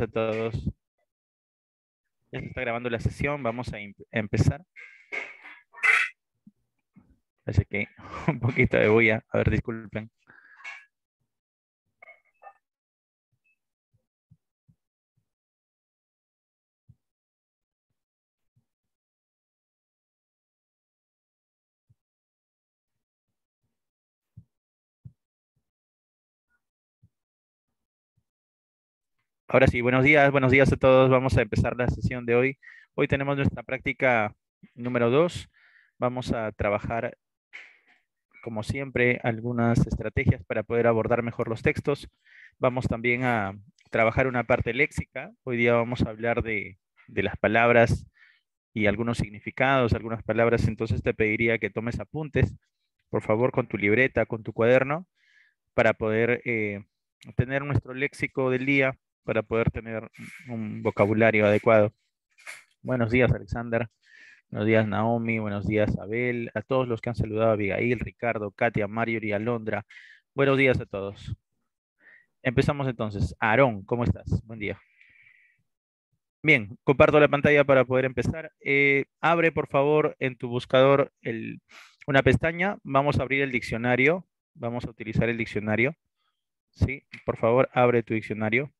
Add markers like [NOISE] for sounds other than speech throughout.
a todos. Ya se está grabando la sesión, vamos a, em-, empezar. Así que [LAUGHS] un poquito de bulla, a ver, disculpen. Ahora sí, buenos días, buenos días a todos. Vamos a empezar la sesión de hoy. Hoy tenemos nuestra práctica número dos. Vamos a trabajar, como siempre, algunas estrategias para poder abordar mejor los textos. Vamos también a trabajar una parte léxica. Hoy día vamos a hablar de, las palabras y algunos significados, algunas palabras. Entonces te pediría que tomes apuntes, por favor, con tu libreta, con tu cuaderno, para poder eh, tener nuestro léxico del día para poder tener un vocabulario adecuado. Buenos días, Alexander. Buenos días, Naomi. Buenos días, Abel. A todos los que han saludado a Abigail, Ricardo, Katia, Mario y Alondra. Buenos días a todos. Empezamos entonces. Aarón, ¿cómo estás? Buen día. Bien, comparto la pantalla para poder empezar. Eh, abre, por favor, en tu buscador una pestaña. Vamos a abrir el diccionario. Vamos a utilizar el diccionario. Sí, por favor, abre tu diccionario.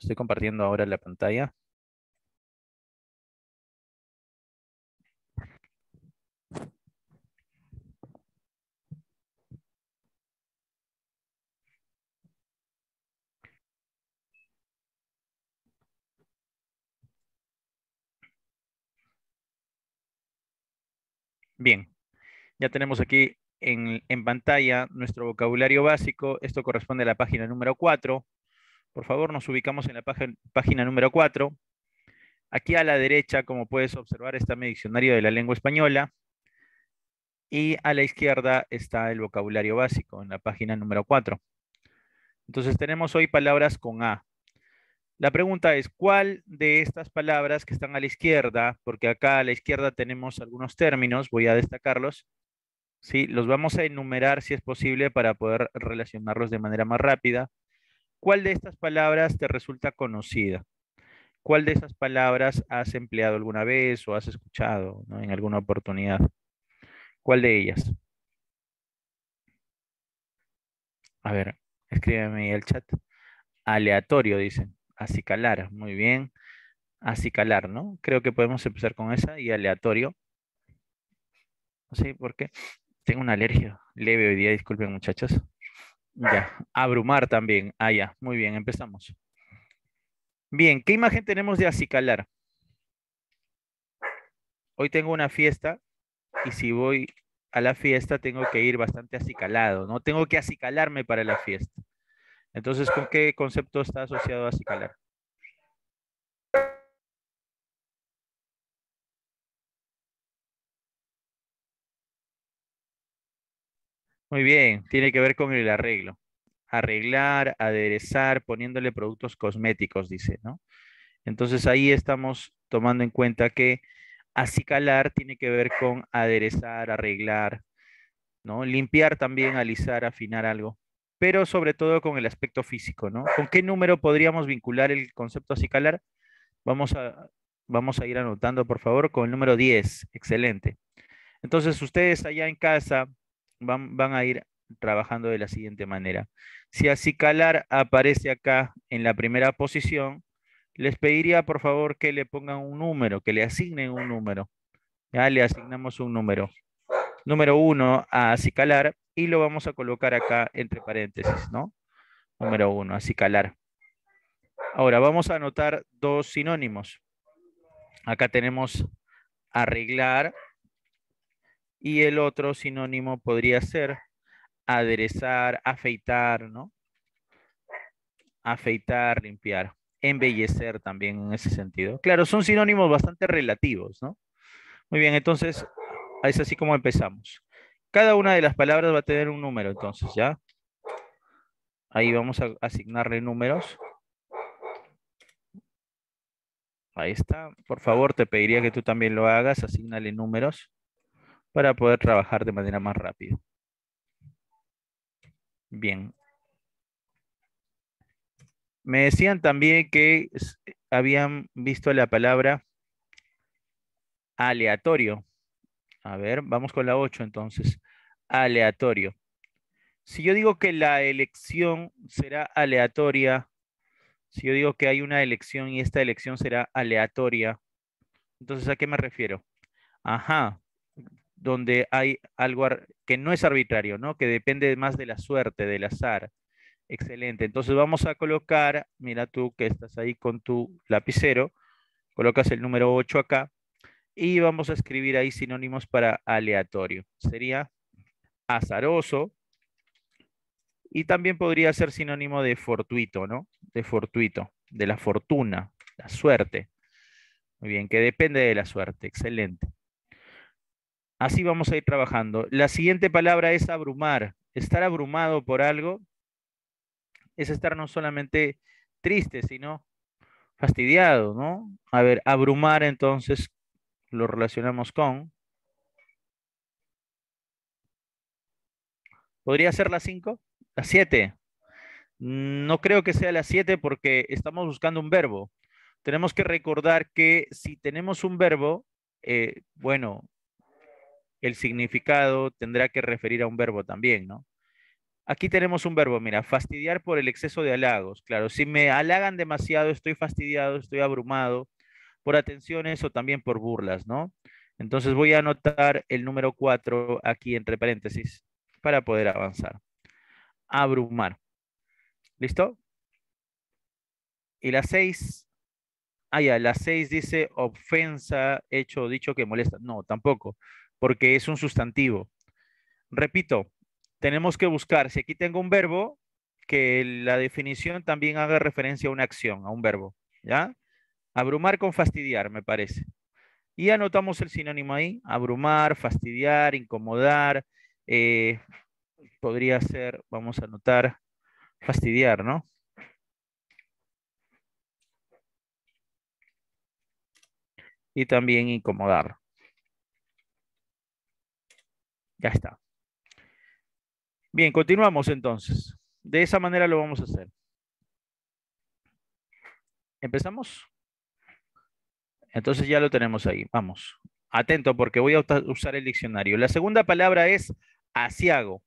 Estoy compartiendo ahora la pantalla. Bien, ya tenemos aquí en, en, pantalla nuestro vocabulario básico. Esto corresponde a la página número 4. Por favor, nos ubicamos en la página número 4. Aquí a la derecha, como puedes observar, está mi diccionario de la lengua española. Y a la izquierda está el vocabulario básico, en la página número 4. Entonces tenemos hoy palabras con A. La pregunta es, ¿cuál de estas palabras que están a la izquierda, porque acá a la izquierda tenemos algunos términos, voy a destacarlos, ¿sí? los vamos a enumerar si es posible para poder relacionarlos de manera más rápida. ¿Cuál de estas palabras te resulta conocida? ¿Cuál de esas palabras has empleado alguna vez o has escuchado en alguna oportunidad? ¿Cuál de ellas? A ver, escríbeme en el chat. Aleatorio, dicen. Acicalar, muy bien. Acicalar, ¿no? Creo que podemos empezar con esa y aleatorio. Sí, porque Tengo una alergia leve hoy día, disculpen muchachos. Ya, abrumar también. Ah, ya, muy bien, empezamos. Bien, ¿qué imagen tenemos de acicalar? Hoy tengo una fiesta y si voy a la fiesta tengo que ir bastante acicalado, ¿no? Tengo que acicalarme para la fiesta. Entonces, ¿con qué concepto está asociado acicalar? Muy bien, tiene que ver con el arreglo. Arreglar, aderezar, poniéndole productos cosméticos, dice, ¿no? Entonces ahí estamos tomando en cuenta que acicalar tiene que ver con aderezar, arreglar, ¿no? Limpiar también, alisar, afinar algo, pero sobre todo con el aspecto físico, ¿no? ¿Con qué número podríamos vincular el concepto acicalar? Vamos a, vamos a ir anotando, por favor, con el número 10. Excelente. Entonces, ustedes allá en casa van, a ir trabajando de la siguiente manera. Si acicalar aparece acá en la primera posición, les pediría por favor que le pongan un número, que le asignen un número. Ya le asignamos un número. Número uno a acicalar y lo vamos a colocar acá entre paréntesis, ¿no? Número uno acicalar. Ahora vamos a anotar dos sinónimos. Acá tenemos arreglar y el otro sinónimo podría ser aderezar, afeitar, ¿no? Afeitar, limpiar, embellecer también en ese sentido. Claro, son sinónimos bastante relativos, ¿no? Muy bien, entonces es así como empezamos. Cada una de las palabras va a tener un número, entonces, ¿ya? Ahí vamos a asignarle números. Ahí está. Por favor, te pediría que tú también lo hagas. Asignale números para poder trabajar de manera más rápida. Bien. Me decían también que habían visto la palabra aleatorio. A ver, vamos con la 8 entonces. Aleatorio. Si yo digo que la elección será aleatoria, si yo digo que hay una elección y esta elección será aleatoria, entonces ¿a qué me refiero? Ajá, donde hay algo que no es arbitrario, ¿no? que depende más de la suerte, del azar. Excelente. Entonces vamos a colocar, mira tú que estás ahí con tu lapicero, colocas el número 8 acá y vamos a escribir ahí sinónimos para aleatorio. Sería azaroso y también podría ser sinónimo de fortuito, ¿no? De fortuito, de la fortuna, la suerte. Muy bien, que depende de la suerte. Excelente. Así vamos a ir trabajando. La siguiente palabra es abrumar. Estar abrumado por algo es estar no solamente triste, sino fastidiado, ¿no? A ver, abrumar entonces lo relacionamos con... ¿Podría ser la 5? La 7. No creo que sea la 7 porque estamos buscando un verbo. Tenemos que recordar que si tenemos un verbo, eh, bueno, el significado tendrá que referir a un verbo también, ¿no? Aquí tenemos un verbo, mira, fastidiar por el exceso de halagos. Claro, si me halagan demasiado, estoy fastidiado, estoy abrumado por atenciones o también por burlas, ¿no? Entonces voy a anotar el número 4 aquí entre paréntesis para poder avanzar. Abrumar. ¿Listo? Y la 6. Ah, ya, la 6 dice ofensa, hecho, dicho que molesta. No, tampoco porque es un sustantivo. Repito, tenemos que buscar, si aquí tengo un verbo, que la definición también haga referencia a una acción, a un verbo, ¿ya? Abrumar con fastidiar, me parece. Y anotamos el sinónimo ahí, abrumar, fastidiar, incomodar, eh, podría ser, vamos a anotar, fastidiar, ¿no? Y también incomodar. Ya está. Bien, continuamos entonces. De esa manera lo vamos a hacer. ¿Empezamos? Entonces ya lo tenemos ahí. Vamos. Atento porque voy a usar el diccionario. La segunda palabra es asiago.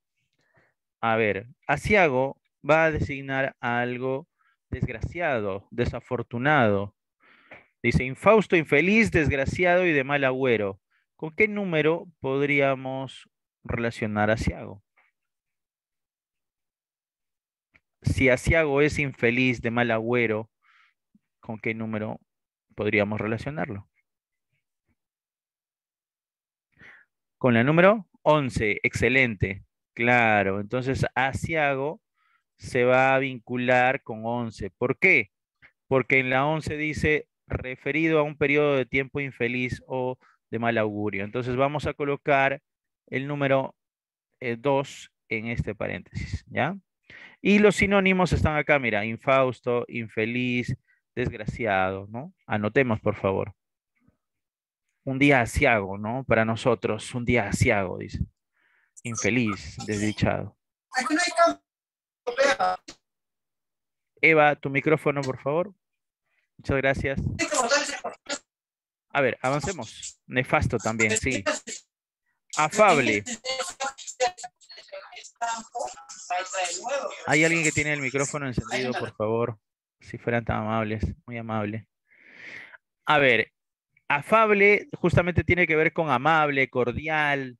A ver, asiago va a designar algo desgraciado, desafortunado. Dice infausto, infeliz, desgraciado y de mal agüero. ¿Con qué número podríamos relacionar a asiago. Si asiago es infeliz de mal agüero, ¿con qué número podríamos relacionarlo? Con la número 11, excelente. Claro, entonces asiago se va a vincular con 11. ¿Por qué? Porque en la 11 dice referido a un periodo de tiempo infeliz o de mal augurio. Entonces vamos a colocar el número 2 eh, en este paréntesis, ¿ya? Y los sinónimos están acá, mira, infausto, infeliz, desgraciado, ¿no? Anotemos, por favor. Un día asiago, ¿no? Para nosotros, un día asiago, dice. Infeliz, desdichado. Eva, tu micrófono, por favor. Muchas gracias. A ver, avancemos. Nefasto también, sí. Afable. Hay alguien que tiene el micrófono encendido, por favor. Si fueran tan amables, muy amable. A ver, afable justamente tiene que ver con amable, cordial,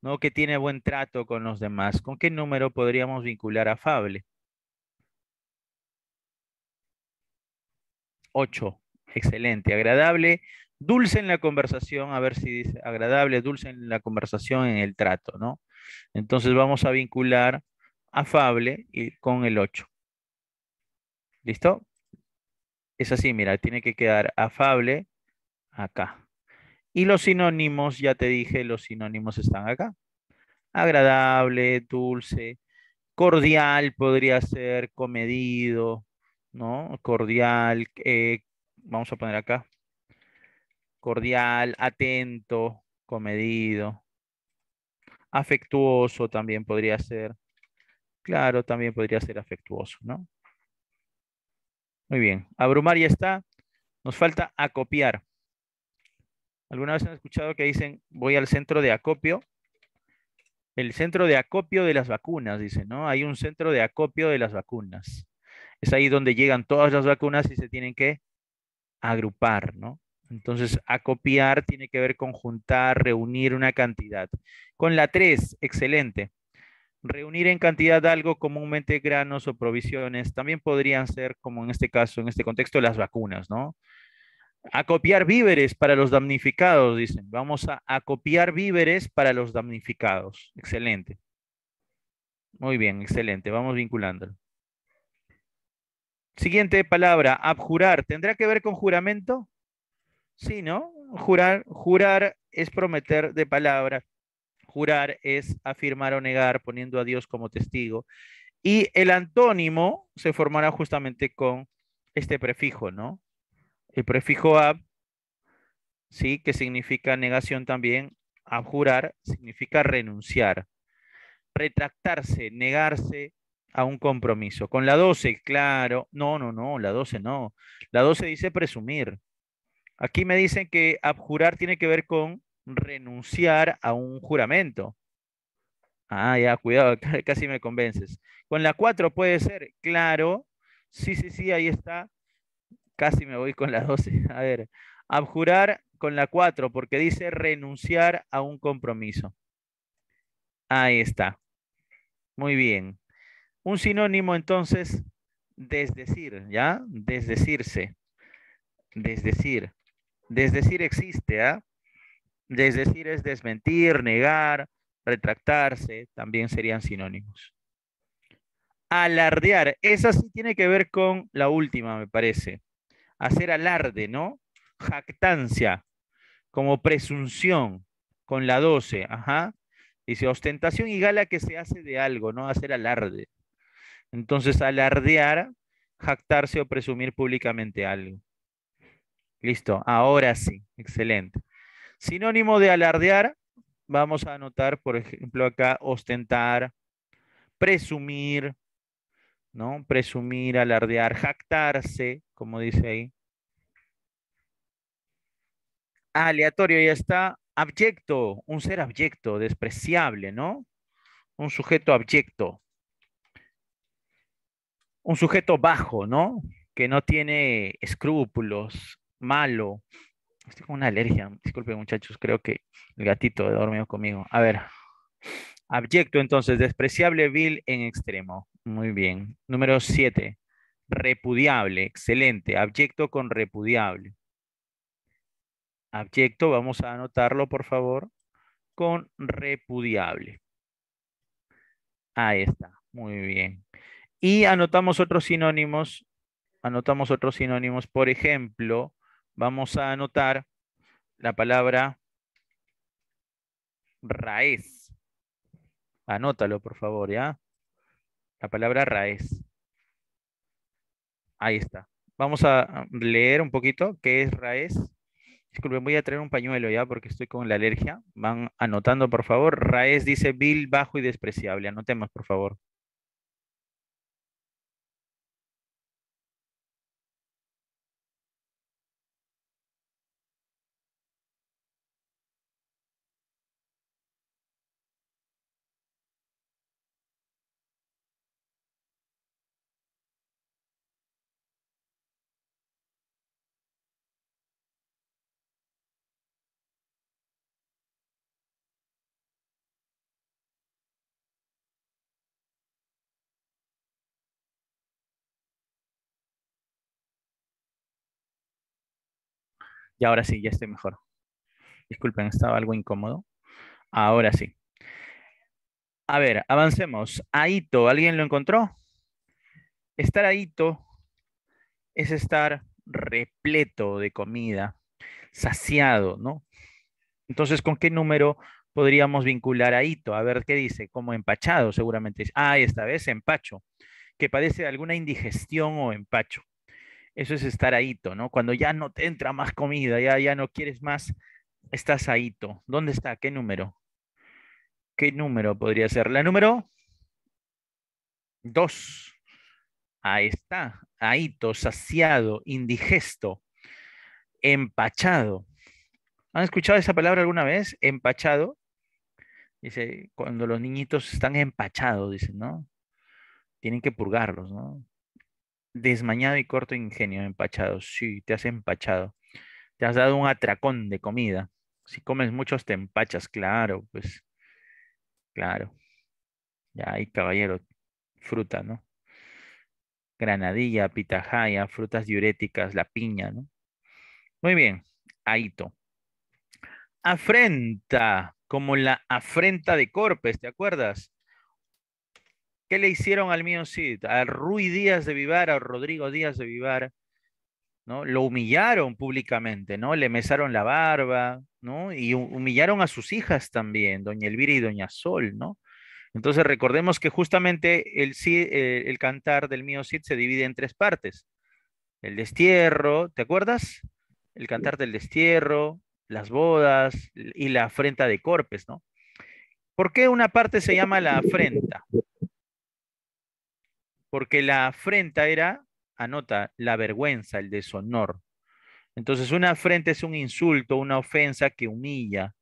¿no? Que tiene buen trato con los demás. ¿Con qué número podríamos vincular afable? Ocho. Excelente. Agradable dulce en la conversación, a ver si dice agradable, dulce en la conversación, en el trato, ¿no? Entonces vamos a vincular afable y con el 8. ¿Listo? Es así, mira, tiene que quedar afable acá. Y los sinónimos, ya te dije, los sinónimos están acá. Agradable, dulce, cordial podría ser, comedido, ¿no? Cordial, eh, vamos a poner acá, cordial, atento, comedido, afectuoso también podría ser. Claro, también podría ser afectuoso, ¿no? Muy bien, abrumar ya está. Nos falta acopiar. ¿Alguna vez han escuchado que dicen voy al centro de acopio? El centro de acopio de las vacunas, dicen, ¿no? Hay un centro de acopio de las vacunas. Es ahí donde llegan todas las vacunas y se tienen que agrupar, ¿no? Entonces, acopiar tiene que ver con juntar, reunir una cantidad. Con la 3, excelente. Reunir en cantidad algo, comúnmente granos o provisiones, también podrían ser, como en este caso, en este contexto, las vacunas, ¿no? Acopiar víveres para los damnificados, dicen. Vamos a acopiar víveres para los damnificados. Excelente. Muy bien, excelente. Vamos vinculándolo. Siguiente palabra, abjurar. ¿Tendrá que ver con juramento? Sí, ¿no? Jurar, jurar es prometer de palabra. Jurar es afirmar o negar poniendo a Dios como testigo. Y el antónimo se formará justamente con este prefijo, ¿no? El prefijo ab, sí, que significa negación también. Abjurar significa renunciar, retractarse, negarse a un compromiso. Con la 12, claro. No, no, no, la 12 no. La 12 dice presumir. Aquí me dicen que abjurar tiene que ver con renunciar a un juramento. Ah, ya, cuidado, [LAUGHS] casi me convences. Con la 4 puede ser, claro. Sí, sí, sí, ahí está. Casi me voy con la 12. [LAUGHS] A ver, abjurar con la 4 porque dice renunciar a un compromiso. Ahí está. Muy bien. Un sinónimo entonces, desdecir, ¿ya? Desdecirse. Desdecir. Desdecir existe, ¿ah? Desdecir es desmentir, negar, retractarse, también serían sinónimos. Alardear, esa sí tiene que ver con la última, me parece. Hacer alarde, ¿no? Jactancia, como presunción, con la 12, ajá. Dice, ostentación y gala que se hace de algo, ¿no? Hacer alarde. Entonces, alardear, jactarse o presumir públicamente algo. Listo, ahora sí, excelente. Sinónimo de alardear, vamos a anotar, por ejemplo, acá ostentar, presumir, ¿no? Presumir, alardear, jactarse, como dice ahí. Aleatorio, ya está. Abyecto, un ser abyecto, despreciable, ¿no? Un sujeto abyecto. Un sujeto bajo, ¿no? Que no tiene escrúpulos, malo. Estoy con una alergia. Disculpen, muchachos, creo que el gatito dormido conmigo. A ver. Abyecto, entonces, despreciable, vil en extremo. Muy bien. Número siete Repudiable, excelente. Abyecto con repudiable. Abyecto, vamos a anotarlo, por favor, con repudiable. Ahí está. Muy bien. Y anotamos otros sinónimos. Anotamos otros sinónimos. Por ejemplo, vamos a anotar la palabra raíz. Anótalo, por favor, ¿ya? La palabra raíz. Ahí está. Vamos a leer un poquito qué es raíz. Disculpen, voy a traer un pañuelo ya porque estoy con la alergia. Van anotando, por favor. Raíz dice vil, bajo y despreciable. Anotemos, por favor. Y ahora sí, ya estoy mejor. Disculpen, estaba algo incómodo. Ahora sí. A ver, avancemos. Aito, ¿alguien lo encontró? Estar aito es estar repleto de comida, saciado, ¿no? Entonces, ¿con qué número podríamos vincular a A ver qué dice, como empachado, seguramente. Ah, esta vez empacho, que padece de alguna indigestión o empacho. Eso es estar ahito, ¿no? Cuando ya no te entra más comida, ya, ya no quieres más, estás ahito. ¿Dónde está? ¿Qué número? ¿Qué número podría ser? La número dos. Ahí está, Ahito, saciado, indigesto, empachado. ¿Han escuchado esa palabra alguna vez? Empachado. Dice, cuando los niñitos están empachados, dicen, ¿no? Tienen que purgarlos, ¿no? desmañado y corto ingenio, empachado. Sí, te has empachado. Te has dado un atracón de comida. Si comes muchos te empachas, claro, pues. Claro. Ya, hay caballero, fruta, ¿no? Granadilla, pitahaya, frutas diuréticas, la piña, ¿no? Muy bien, Aito. Afrenta, como la afrenta de Corpes, ¿te acuerdas? ¿Qué le hicieron al mío Cid? A Ruy Díaz de Vivar, a Rodrigo Díaz de Vivar, ¿no? Lo humillaron públicamente, ¿no? Le mesaron la barba, ¿no? Y humillaron a sus hijas también, doña Elvira y doña Sol, ¿no? Entonces recordemos que justamente el, eh, el cantar del mío Cid se divide en tres partes. El destierro, ¿te acuerdas? El cantar del destierro, las bodas y la afrenta de Corpes, ¿no? ¿Por qué una parte se llama la afrenta? porque la afrenta era, anota, la vergüenza, el deshonor. Entonces, una afrenta es un insulto, una ofensa que humilla.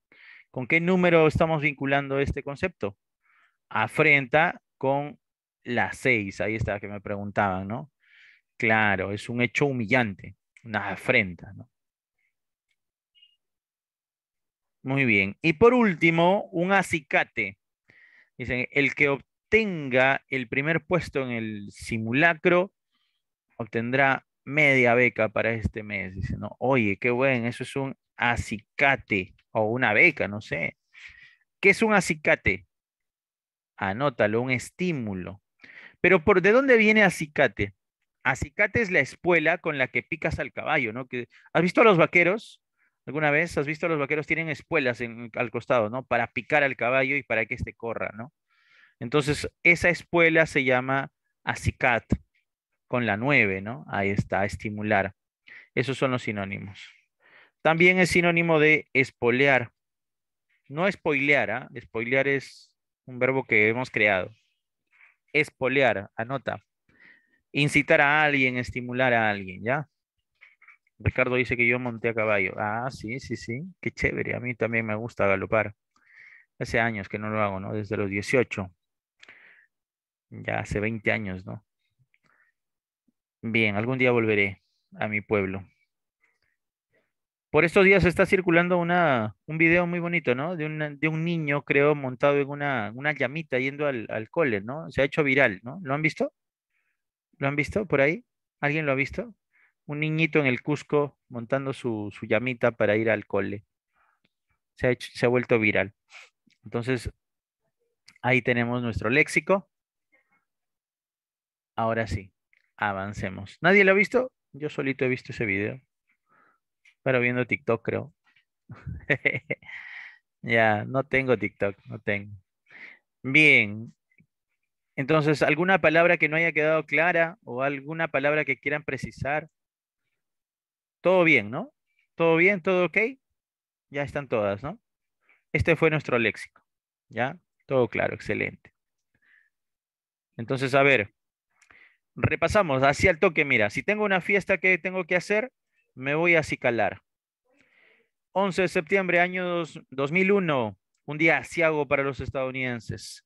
¿Con qué número estamos vinculando este concepto? Afrenta con la seis. ahí está que me preguntaban, ¿no? Claro, es un hecho humillante, una afrenta, ¿no? Muy bien. Y por último, un acicate. Dicen, el que tenga el primer puesto en el simulacro, obtendrá media beca para este mes. Dice, no, oye, qué bueno, eso es un acicate o una beca, no sé. ¿Qué es un acicate? Anótalo, un estímulo. Pero ¿por de dónde viene acicate? Acicate es la espuela con la que picas al caballo, ¿no? Que, ¿Has visto a los vaqueros? ¿Alguna vez has visto a los vaqueros tienen espuelas al costado, ¿no? Para picar al caballo y para que éste corra, ¿no? Entonces, esa espuela se llama acicat, con la nueve, ¿no? Ahí está, estimular. Esos son los sinónimos. También es sinónimo de espolear. No spoilear, ¿ah? es un verbo que hemos creado. Espolear, anota. Incitar a alguien, estimular a alguien, ¿ya? Ricardo dice que yo monté a caballo. Ah, sí, sí, sí. Qué chévere. A mí también me gusta galopar. Hace años que no lo hago, ¿no? Desde los 18 ya hace 20 años, ¿no? Bien, algún día volveré a mi pueblo. Por estos días está circulando una, un video muy bonito, ¿no? De, un niño, creo, montado en una, una llamita yendo al, cole, ¿no? Se ha hecho viral, ¿no? ¿Lo han visto? ¿Lo han visto por ahí? ¿Alguien lo ha visto? Un niñito en el Cusco montando su, su llamita para ir al cole. Se ha, se ha vuelto viral. Entonces, ahí tenemos nuestro léxico. Ahora sí, avancemos. ¿Nadie lo ha visto? Yo solito he visto ese video. Pero viendo TikTok, creo. [LAUGHS] ya, no tengo TikTok, no tengo. Bien. Entonces, ¿alguna palabra que no haya quedado clara o alguna palabra que quieran precisar? Todo bien, ¿no? ¿Todo bien? ¿Todo ok? Ya están todas, ¿no? Este fue nuestro léxico. ¿Ya? Todo claro, excelente. Entonces, a ver, repasamos, así al toque, mira, si tengo una fiesta que tengo que hacer, me voy a acicalar. 11 de septiembre, año 2001, un día asiago para los estadounidenses.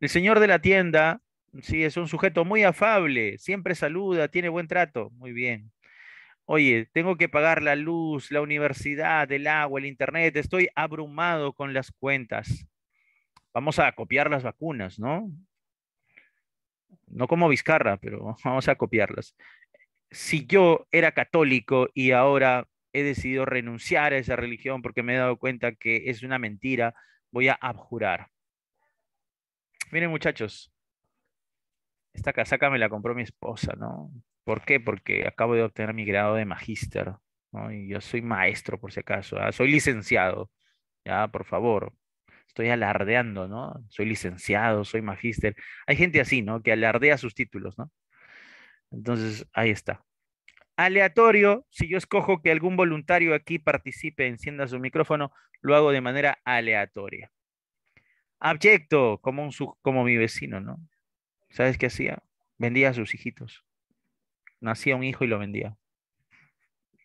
El señor de la tienda, sí, es un sujeto muy afable, siempre saluda, tiene buen trato, muy bien. Oye, tengo que pagar la luz, la universidad, el agua, el internet, estoy abrumado con las cuentas. Vamos a copiar las vacunas, ¿no? no como Vizcarra, pero [LAUGHS] vamos a copiarlas. Si yo era católico y ahora he decidido renunciar a esa religión porque me he dado cuenta que es una mentira, voy a abjurar. Miren muchachos, esta casaca me la compró mi esposa, ¿no? ¿Por qué? Porque acabo de obtener mi grado de magíster, ¿no? Y yo soy maestro, por si acaso, ¿ah? soy licenciado, ya, por favor, estoy alardeando, ¿no? Soy licenciado, soy magíster. Hay gente así, ¿no? Que alardea sus títulos, ¿no? Entonces, ahí está. Aleatorio, si yo escojo que algún voluntario aquí participe, encienda su micrófono, lo hago de manera aleatoria. Abyecto, como, un, como mi vecino, ¿no? ¿Sabes qué hacía? Vendía a sus hijitos. Nacía un hijo y lo vendía.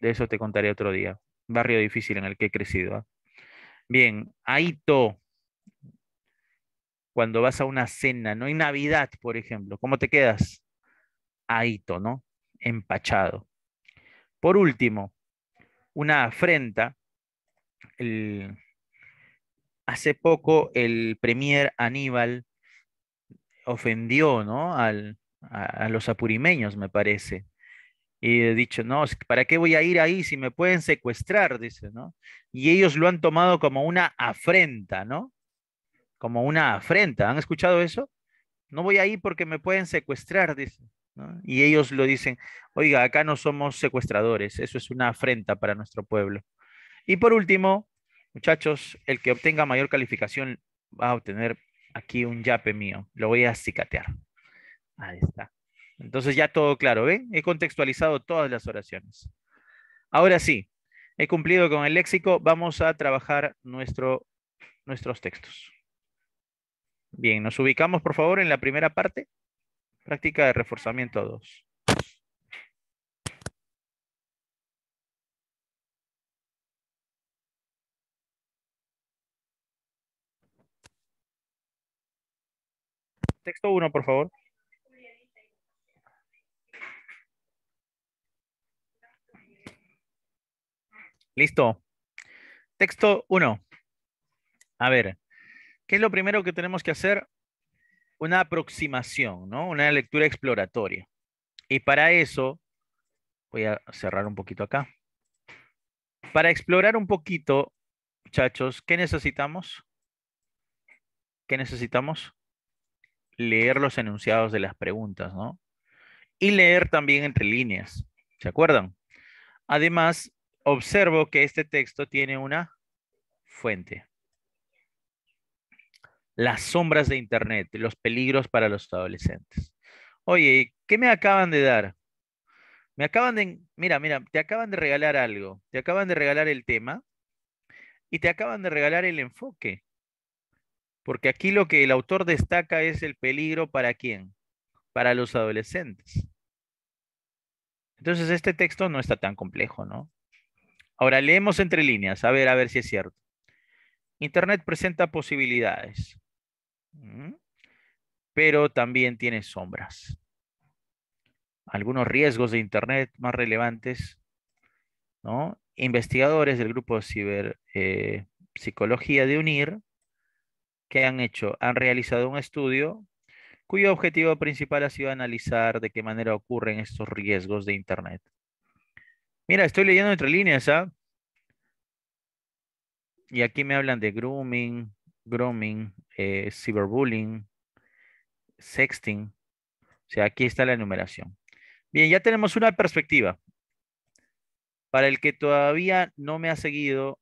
De eso te contaré otro día. Barrio difícil en el que he crecido. ¿ah? Bien, Aito, cuando vas a una cena, ¿no? En Navidad, por ejemplo, ¿cómo te quedas? Ahito, ¿no? Empachado. Por último, una afrenta. Hace poco el premier Aníbal ofendió, ¿no? a, los apurimeños, me parece. Y he dicho, no, ¿para qué voy a ir ahí si me pueden secuestrar? Dice, ¿no? Y ellos lo han tomado como una afrenta, ¿no? como una afrenta. ¿Han escuchado eso? No voy a ir porque me pueden secuestrar, dice. Y ellos lo dicen, oiga, acá no somos secuestradores, eso es una afrenta para nuestro pueblo. Y por último, muchachos, el que obtenga mayor calificación va a obtener aquí un yape mío, lo voy a cicatear. Ahí está. Entonces ya todo claro, ¿ven? He contextualizado todas las oraciones. Ahora sí, he cumplido con el léxico, vamos a trabajar nuestros textos. Bien, nos ubicamos por favor en la primera parte. Práctica de reforzamiento 2. Texto 1, por favor. Listo. Texto 1. A ver, ¿Qué es lo primero que tenemos que hacer? Una aproximación, ¿no? Una lectura exploratoria. Y para eso, voy a cerrar un poquito acá. Para explorar un poquito, muchachos, ¿qué necesitamos? ¿Qué necesitamos? Leer los enunciados de las preguntas, ¿no? Y leer también entre líneas, ¿se acuerdan? Además, observo que este texto tiene una fuente las sombras de Internet, los peligros para los adolescentes. Oye, ¿qué me acaban de dar? Me acaban de, mira, mira, te acaban de regalar algo, te acaban de regalar el tema y te acaban de regalar el enfoque. Porque aquí lo que el autor destaca es el peligro para quién? Para los adolescentes. Entonces, este texto no está tan complejo, ¿no? Ahora, leemos entre líneas, a ver, a ver si es cierto. Internet presenta posibilidades pero también tiene sombras. Algunos riesgos de Internet más relevantes, Investigadores del grupo Ciber eh, Psicología de UNIR, que han hecho, han realizado un estudio cuyo objetivo principal ha sido analizar de qué manera ocurren estos riesgos de Internet. Mira, estoy leyendo entre líneas, ¿ah? Y aquí me hablan de grooming, grooming, eh, cyberbullying, sexting. O sea, aquí está la enumeración. Bien, ya tenemos una perspectiva. Para el que todavía no me ha seguido,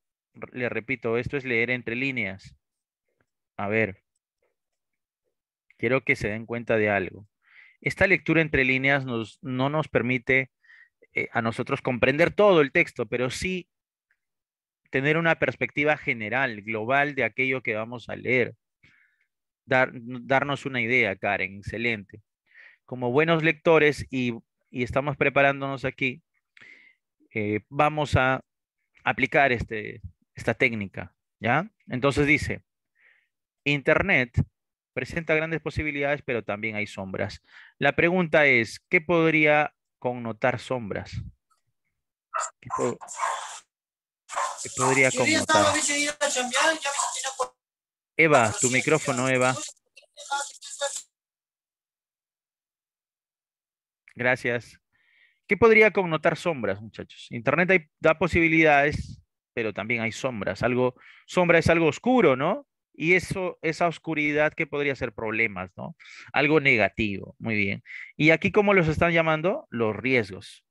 le repito, esto es leer entre líneas. A ver, quiero que se den cuenta de algo. Esta lectura entre líneas nos, no nos permite eh, a nosotros comprender todo el texto, pero sí tener una perspectiva general, global de aquello que vamos a leer. darnos una idea, Karen, excelente. Como buenos lectores y, estamos preparándonos aquí, eh, vamos a aplicar este, esta técnica, ¿ya? Entonces dice, Internet presenta grandes posibilidades, pero también hay sombras. La pregunta es, ¿qué podría connotar sombras? ¿Qué eh, podría Eva, tu micrófono, Eva. Gracias. ¿Qué podría connotar sombras, muchachos? Internet da posibilidades, pero también hay sombras. Algo, sombra es algo oscuro, ¿no? Y eso, esa oscuridad que podría ser problemas, ¿no? Algo negativo, muy bien. Y aquí, ¿cómo los están llamando? Los riesgos.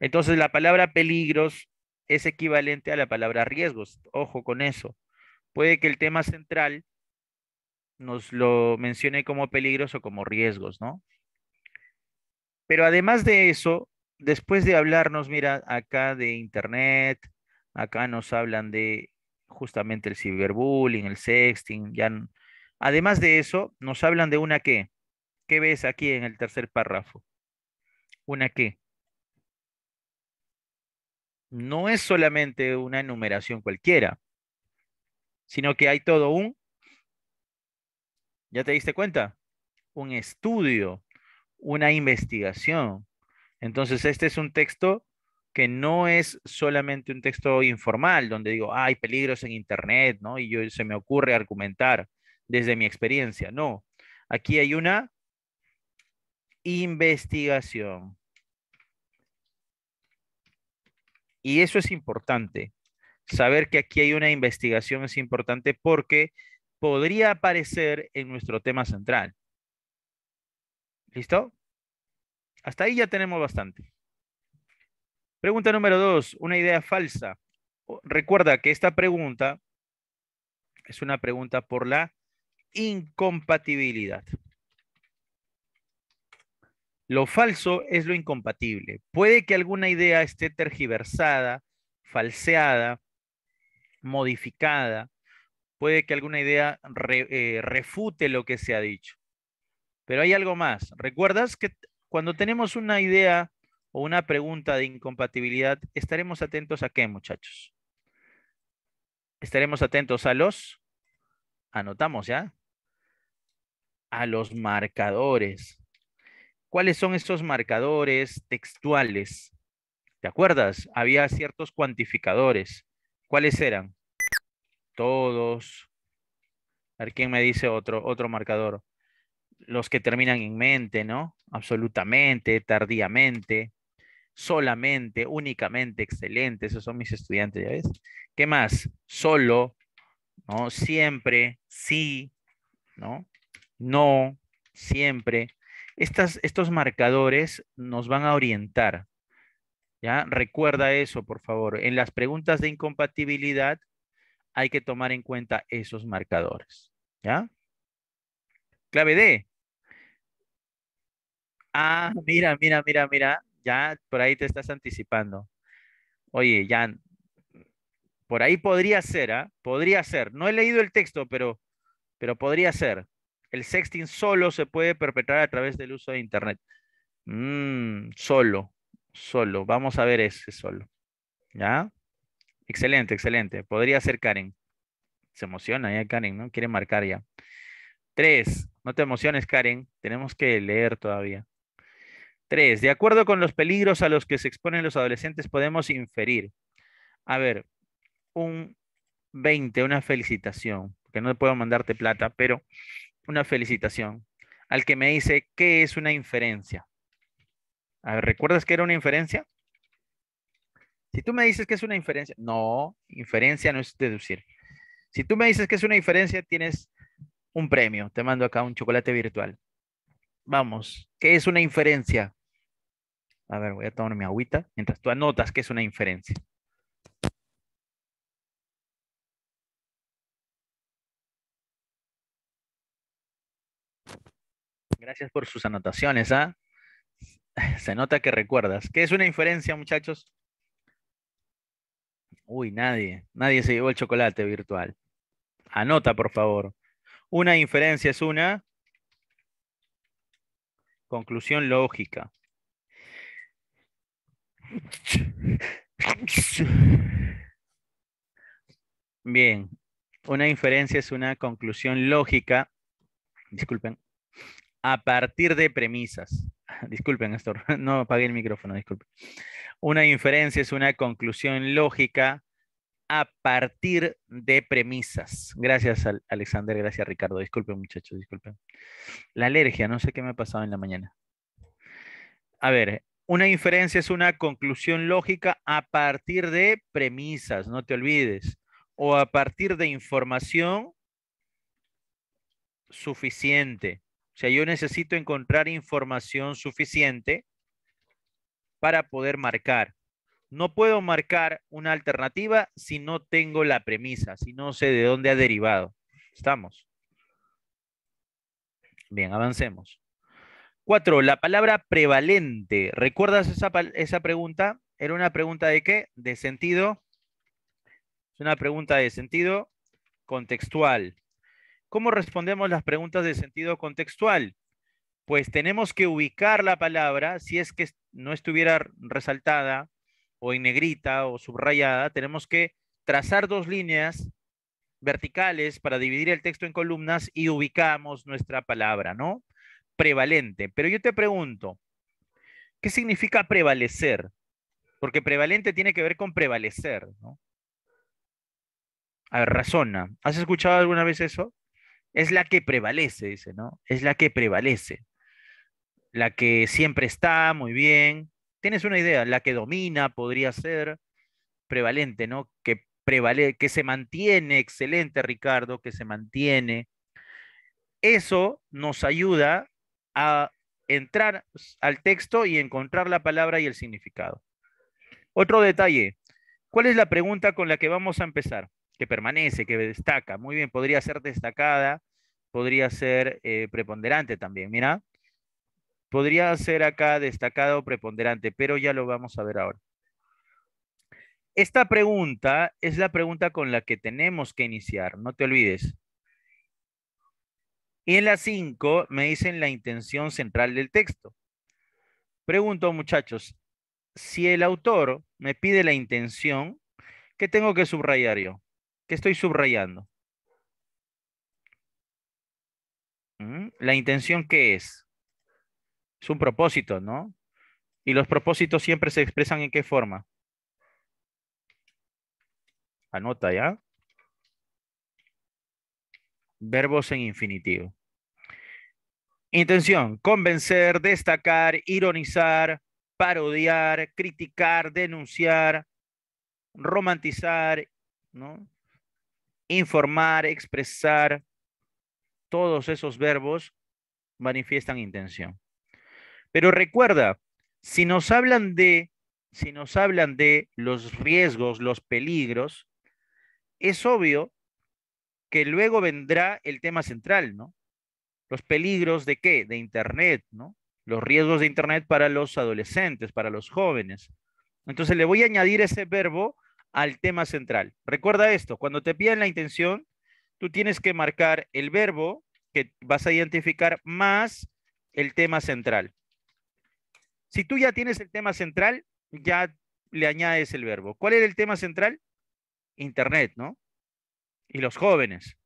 Entonces, la palabra peligros es equivalente a la palabra riesgos. Ojo con eso. Puede que el tema central nos lo mencione como peligroso, como riesgos, ¿no? Pero además de eso, después de hablarnos, mira, acá de Internet, acá nos hablan de justamente el ciberbullying, el sexting, ya... Además de eso, nos hablan de una qué. ¿Qué ves aquí en el tercer párrafo? Una qué no es solamente una enumeración cualquiera, sino que hay todo un, ¿ya te diste cuenta? Un estudio, una investigación. Entonces, este es un texto que no es solamente un texto informal, donde digo, hay peligros en Internet, ¿no? Y yo se me ocurre argumentar desde mi experiencia. No, aquí hay una investigación. Y eso es importante. Saber que aquí hay una investigación es importante porque podría aparecer en nuestro tema central. ¿Listo? Hasta ahí ya tenemos bastante. Pregunta número dos, una idea falsa. Recuerda que esta pregunta es una pregunta por la incompatibilidad. Lo falso es lo incompatible. Puede que alguna idea esté tergiversada, falseada, modificada. Puede que alguna idea eh, refute lo que se ha dicho. Pero hay algo más. ¿Recuerdas que cuando tenemos una idea o una pregunta de incompatibilidad, estaremos atentos a qué, muchachos? Estaremos atentos a los, anotamos ya, a los marcadores cuáles son esos marcadores textuales. ¿Te acuerdas? Había ciertos cuantificadores. ¿Cuáles eran? Todos. A ver quién me dice otro, otro marcador. Los que terminan en mente, ¿no? Absolutamente, tardíamente, solamente, únicamente, excelente. Esos son mis estudiantes, ¿ya ves? ¿Qué más? Solo, ¿no? Siempre, sí, ¿no? No, siempre, estos marcadores nos van a orientar. ¿ya? Recuerda eso, por favor. En las preguntas de incompatibilidad hay que tomar en cuenta esos marcadores. ¿ya? Clave D. Ah, mira, mira, mira, mira. Ya por ahí te estás anticipando. Oye, Jan, Por ahí podría ser, ¿ah? Podría ser. No he leído el texto, pero, pero podría ser. El sexting solo se puede perpetrar a través del uso de Internet. Mm, solo, solo. Vamos a ver ese solo. ¿Ya? Excelente, excelente. Podría ser Karen. Se emociona ya Karen, ¿no? Quiere marcar ya. Tres, no te emociones Karen, tenemos que leer todavía. Tres, de acuerdo con los peligros a los que se exponen los adolescentes, podemos inferir. A ver, un 20, una felicitación, porque no puedo mandarte plata, pero una felicitación. Al que me dice, ¿qué es una inferencia? A ver, ¿recuerdas qué era una inferencia? Si tú me dices que es una inferencia, no, inferencia no es deducir. Si tú me dices que es una inferencia, tienes un premio. Te mando acá un chocolate virtual. Vamos, ¿qué es una inferencia? A ver, voy a tomar mi agüita mientras tú anotas que es una inferencia. Gracias por sus anotaciones, ¿ah? [LAUGHS] Se nota que recuerdas. ¿Qué es una inferencia, muchachos? Uy, nadie. Nadie se llevó el chocolate virtual. Anota, por favor. Una inferencia es una conclusión lógica. Bien, una inferencia es una conclusión lógica, disculpen, a partir de premisas. [LAUGHS] Disculpen, Astor, [LAUGHS] no apagué el micrófono, disculpen. Una inferencia es una conclusión lógica a partir de premisas. Gracias, Alexander, gracias, Ricardo. Disculpen, muchachos, disculpen. La alergia, no sé qué me ha pasado en la mañana. A ver, una inferencia es una conclusión lógica a partir de premisas, no te olvides, o a partir de información suficiente sea, yo necesito encontrar información suficiente para poder marcar. No puedo marcar una alternativa si no tengo la premisa, si no sé de dónde ha derivado. ¿Estamos? Bien, avancemos. Cuatro, la palabra prevalente. ¿Recuerdas esa, esa pregunta? ¿Era una pregunta de qué? De sentido. Es una pregunta de sentido contextual. ¿Cómo respondemos las preguntas de sentido contextual? Pues tenemos que ubicar la palabra, si es que no estuviera resaltada o en negrita o subrayada, tenemos que trazar dos líneas verticales para dividir el texto en columnas y ubicamos nuestra palabra, ¿no? Prevalente. Pero yo te pregunto, ¿qué significa prevalecer? Porque prevalente tiene que ver con prevalecer, ¿no? A razona. ¿Has escuchado alguna vez eso? es la que prevalece, dice, ¿no? Es la que prevalece. La que siempre está muy bien. Tienes una idea, la que domina podría ser prevalente, ¿no? Que prevale, que se mantiene, excelente Ricardo, que se mantiene. Eso nos ayuda a entrar al texto y encontrar la palabra y el significado. Otro detalle, ¿cuál es la pregunta con la que vamos a empezar? Que permanece, que destaca. Muy bien, podría ser destacada, podría ser eh, preponderante también, mira. Podría ser acá destacado preponderante, pero ya lo vamos a ver ahora. Esta pregunta es la pregunta con la que tenemos que iniciar, no te olvides. Y en la 5 me dicen la intención central del texto. Pregunto, muchachos, si el autor me pide la intención, ¿qué tengo que subrayar yo? ¿Qué estoy subrayando? ¿La intención qué es? Es un propósito, ¿no? Y los propósitos siempre se expresan en qué forma. Anota ya. Verbos en infinitivo. Intención, convencer, destacar, ironizar, parodiar, criticar, denunciar, romantizar, ¿no? informar, expresar, todos esos verbos manifiestan intención. Pero recuerda, si nos hablan de, si nos hablan de los riesgos, los peligros, es obvio que luego vendrá el tema central, ¿no? Los peligros de qué? De Internet, ¿no? Los riesgos de Internet para los adolescentes, para los jóvenes. Entonces le voy a añadir ese verbo al tema central. Recuerda esto, cuando te piden la intención, tú tienes que marcar el verbo que vas a identificar más el tema central. Si tú ya tienes el tema central, ya le añades el verbo. ¿Cuál era el tema central? Internet, ¿no? Y los jóvenes.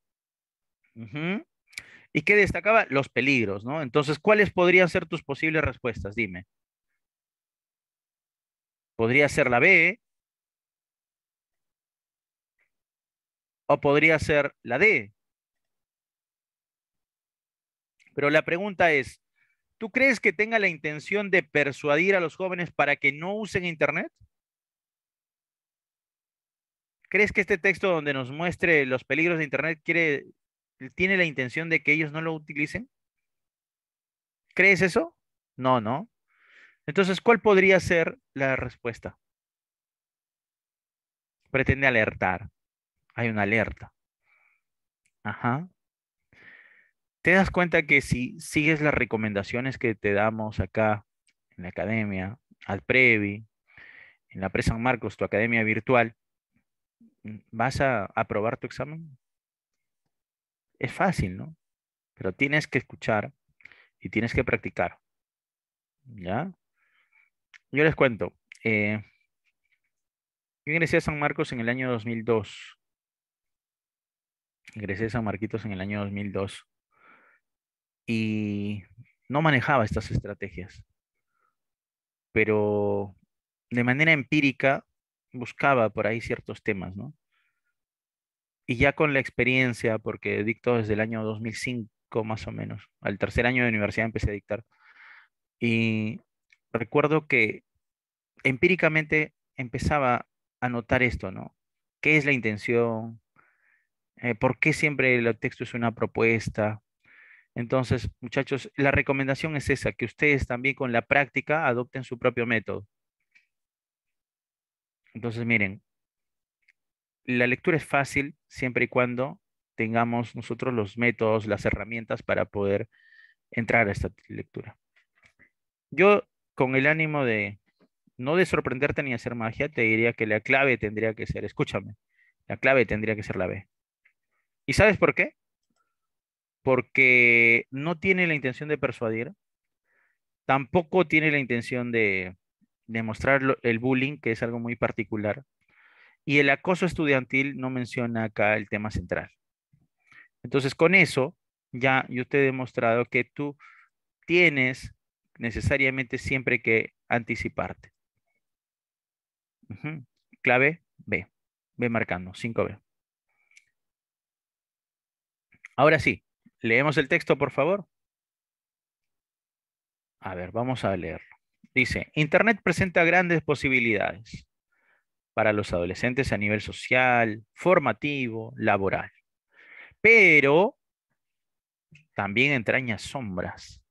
¿Y qué destacaba? Los peligros, ¿no? Entonces, ¿cuáles podrían ser tus posibles respuestas? Dime. Podría ser la B, podría ser la D. Pero la pregunta es, ¿tú crees que tenga la intención de persuadir a los jóvenes para que no usen Internet? ¿Crees que este texto donde nos muestre los peligros de Internet tiene la intención de que ellos no lo utilicen? ¿Crees eso? No, no. Entonces, ¿cuál podría ser la respuesta? Pretende alertar hay una alerta. Ajá. Te das cuenta que si sigues las recomendaciones que te damos acá en la academia, al Previ, en la Presa San Marcos, tu academia virtual, ¿vas a aprobar tu examen? Es fácil, ¿no? Pero tienes que escuchar y tienes que practicar. ¿Ya? Yo les cuento. Eh, yo ingresé a San Marcos en el año 2002. Ingresé a San Marquitos en el año 2002 y no manejaba estas estrategias, pero de manera empírica buscaba por ahí ciertos temas, ¿no? Y ya con la experiencia, porque dicto desde el año 2005 más o menos, al tercer año de universidad empecé a dictar, y recuerdo que empíricamente empezaba a notar esto, ¿no? ¿Qué es la intención? Eh, ¿Por qué siempre el texto es una propuesta? Entonces, muchachos, la recomendación es esa, que ustedes también con la práctica adopten su propio método. Entonces, miren, la lectura es fácil siempre y cuando tengamos nosotros los métodos, las herramientas para poder entrar a esta lectura. Yo, con el ánimo de no de sorprenderte ni hacer magia, te diría que la clave tendría que ser, escúchame, la clave tendría que ser la B. ¿Y sabes por qué? Porque no tiene la intención de persuadir, tampoco tiene la intención de, demostrar el bullying, que es algo muy particular, y el acoso estudiantil no menciona acá el tema central. Entonces, con eso, ya yo te he demostrado que tú tienes necesariamente siempre que anticiparte. Clave B. B marcando, 5B. Ahora sí, leemos el texto, por favor. A ver, vamos a leerlo. Dice, Internet presenta grandes posibilidades para los adolescentes a nivel social, formativo, laboral. Pero también entraña sombras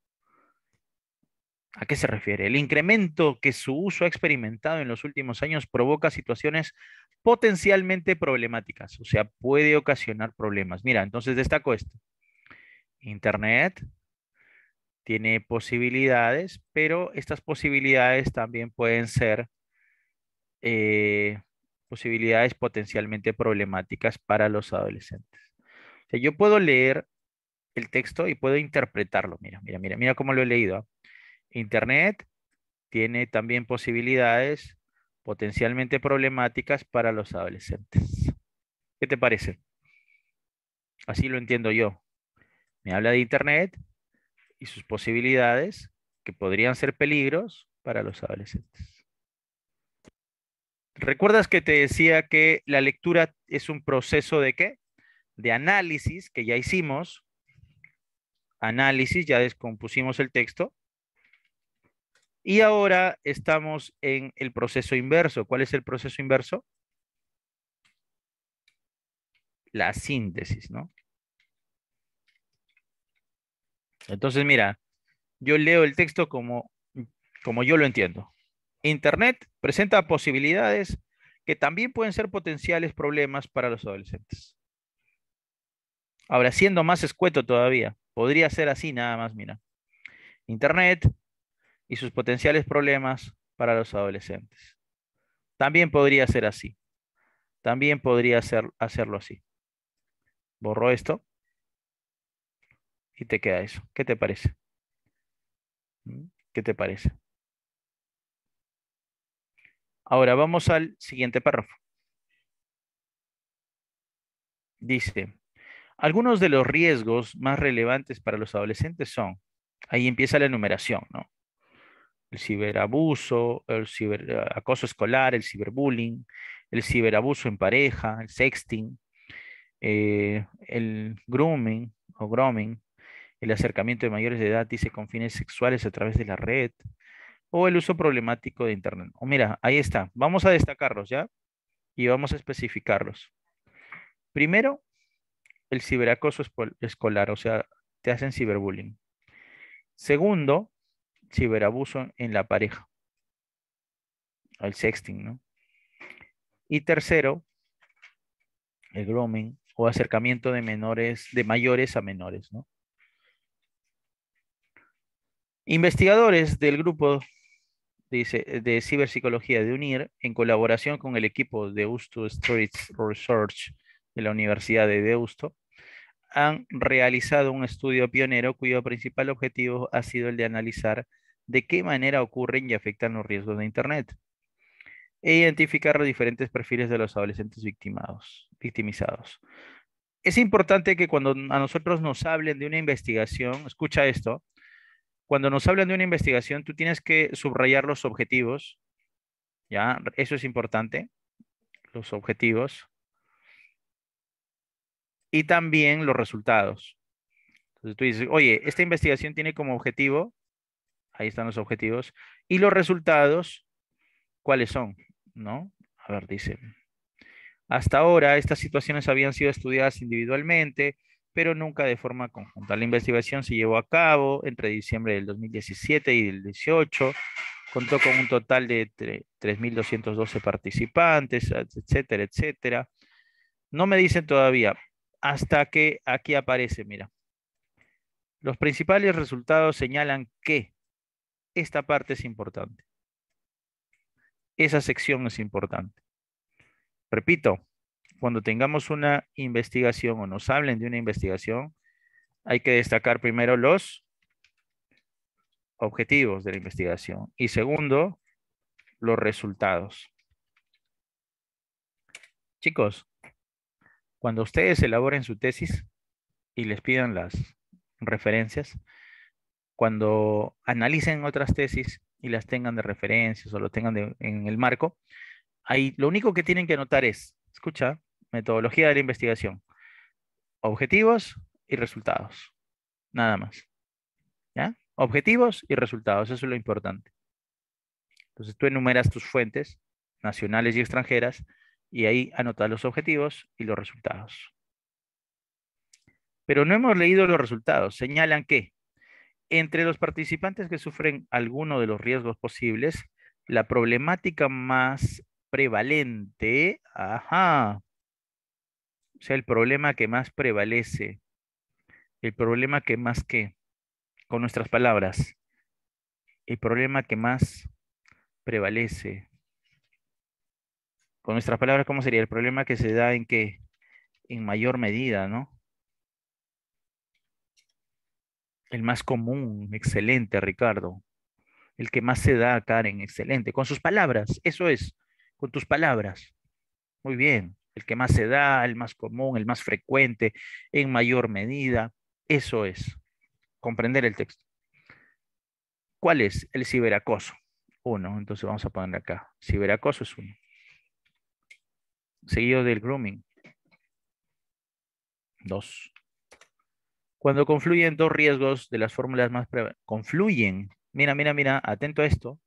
¿A qué se refiere? El incremento que su uso ha experimentado en los últimos años provoca situaciones potencialmente problemáticas, o sea, puede ocasionar problemas. Mira, entonces destaco esto. Internet tiene posibilidades, pero estas posibilidades también pueden ser eh, posibilidades potencialmente problemáticas para los adolescentes. yo puedo leer el texto y puedo interpretarlo. Mira, mira, mira, mira cómo lo he leído. ¿ah? Internet tiene también posibilidades potencialmente problemáticas para los adolescentes. ¿Qué te parece? Así lo entiendo yo. Me habla de Internet y sus posibilidades que podrían ser peligros para los adolescentes. ¿Recuerdas que te decía que la lectura es un proceso de qué? De análisis que ya hicimos. Análisis, ya descompusimos el texto. Y ahora estamos en el proceso inverso. ¿Cuál es el proceso inverso? La síntesis, ¿no? Entonces, mira, yo leo el texto como, como yo lo entiendo. Internet presenta posibilidades que también pueden ser potenciales problemas para los adolescentes. Ahora, siendo más escueto todavía, podría ser así nada más, mira. Internet y sus potenciales problemas para los adolescentes. También podría ser así. También podría ser, hacerlo así. Borro esto y te queda eso. ¿Qué te parece? ¿Mm? ¿Qué te parece? Ahora vamos al siguiente párrafo. Dice, algunos de los riesgos más relevantes para los adolescentes son, ahí empieza la enumeración, ¿no? el ciberabuso, el ciberacoso escolar, el ciberbullying, el ciberabuso en pareja, el sexting, eh, el grooming o grooming, el acercamiento de mayores de edad, y con fines sexuales a través de la red, o el uso problemático de Internet. O oh, mira, ahí está. Vamos a destacarlos ya y vamos a especificarlos. Primero, el ciberacoso escolar, o sea, te hacen ciberbullying. Segundo, ciberabuso en la pareja. El sexting, ¿no? Y tercero, el grooming o acercamiento de menores, de mayores a menores, ¿no? Investigadores del grupo dice, de ciberpsicología de UNIR, en colaboración con el equipo de Deusto Streets Research de la Universidad de Deusto, han realizado un estudio pionero cuyo principal objetivo ha sido el de analizar de qué manera ocurren y afectan los riesgos de Internet e identificar los diferentes perfiles de los adolescentes victimados, victimizados. Es importante que cuando a nosotros nos hablen de una investigación, escucha esto, cuando nos hablan de una investigación, tú tienes que subrayar los objetivos, ¿ya? Eso es importante, los objetivos, y también los resultados. Entonces tú dices, oye, esta investigación tiene como objetivo Ahí están los objetivos. Y los resultados, ¿cuáles son? ¿No? A ver, dice. Hasta ahora, estas situaciones habían sido estudiadas individualmente, pero nunca de forma conjunta. La investigación se llevó a cabo entre diciembre del 2017 y del 2018, Contó con un total de 3.212 participantes, etcétera, etcétera. No me dicen todavía, hasta que aquí aparece, mira. Los principales resultados señalan que esta parte es importante. Esa sección es importante. Repito, cuando tengamos una investigación o nos hablen de una investigación, hay que destacar primero los objetivos de la investigación y segundo, los resultados. Chicos, cuando ustedes elaboren su tesis y les pidan las referencias, cuando analicen otras tesis y las tengan de referencias o lo tengan en el marco, ahí lo único que tienen que anotar es, escucha, metodología de la investigación, objetivos y resultados, nada más. ¿Ya? Objetivos y resultados, eso es lo importante. Entonces tú enumeras tus fuentes nacionales y extranjeras y ahí anotas los objetivos y los resultados. Pero no hemos leído los resultados. Señalan que entre los participantes que sufren alguno de los riesgos posibles, la problemática más prevalente, ajá, o sea, el problema que más prevalece, el problema que más que, con nuestras palabras, el problema que más prevalece, con nuestras palabras, ¿cómo sería? El problema que se da en que, en mayor medida, ¿no? El más común, excelente, Ricardo. El que más se da, Karen, excelente. Con sus palabras, eso es, con tus palabras. Muy bien, el que más se da, el más común, el más frecuente, en mayor medida, eso es, comprender el texto. ¿Cuál es el ciberacoso? Uno, entonces vamos a poner acá. Ciberacoso es uno. Seguido del grooming. Dos. Cuando confluyen dos riesgos de las fórmulas más confluyen, mira, mira, mira, atento a esto,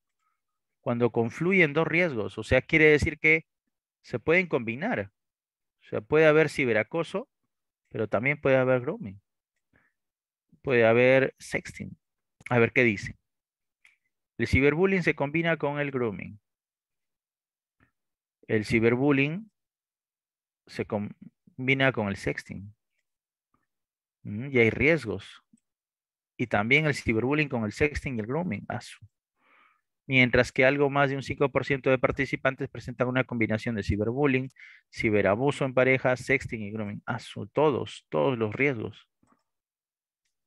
cuando confluyen dos riesgos, o sea, quiere decir que se pueden combinar. O sea, puede haber ciberacoso, pero también puede haber grooming. Puede haber sexting. A ver qué dice. El ciberbullying se combina con el grooming. El ciberbullying se combina con el sexting. Y hay riesgos. Y también el ciberbullying con el sexting y el grooming. Mientras que algo más de un 5% de participantes presentan una combinación de ciberbullying, ciberabuso en pareja, sexting y grooming. todos, todos los riesgos.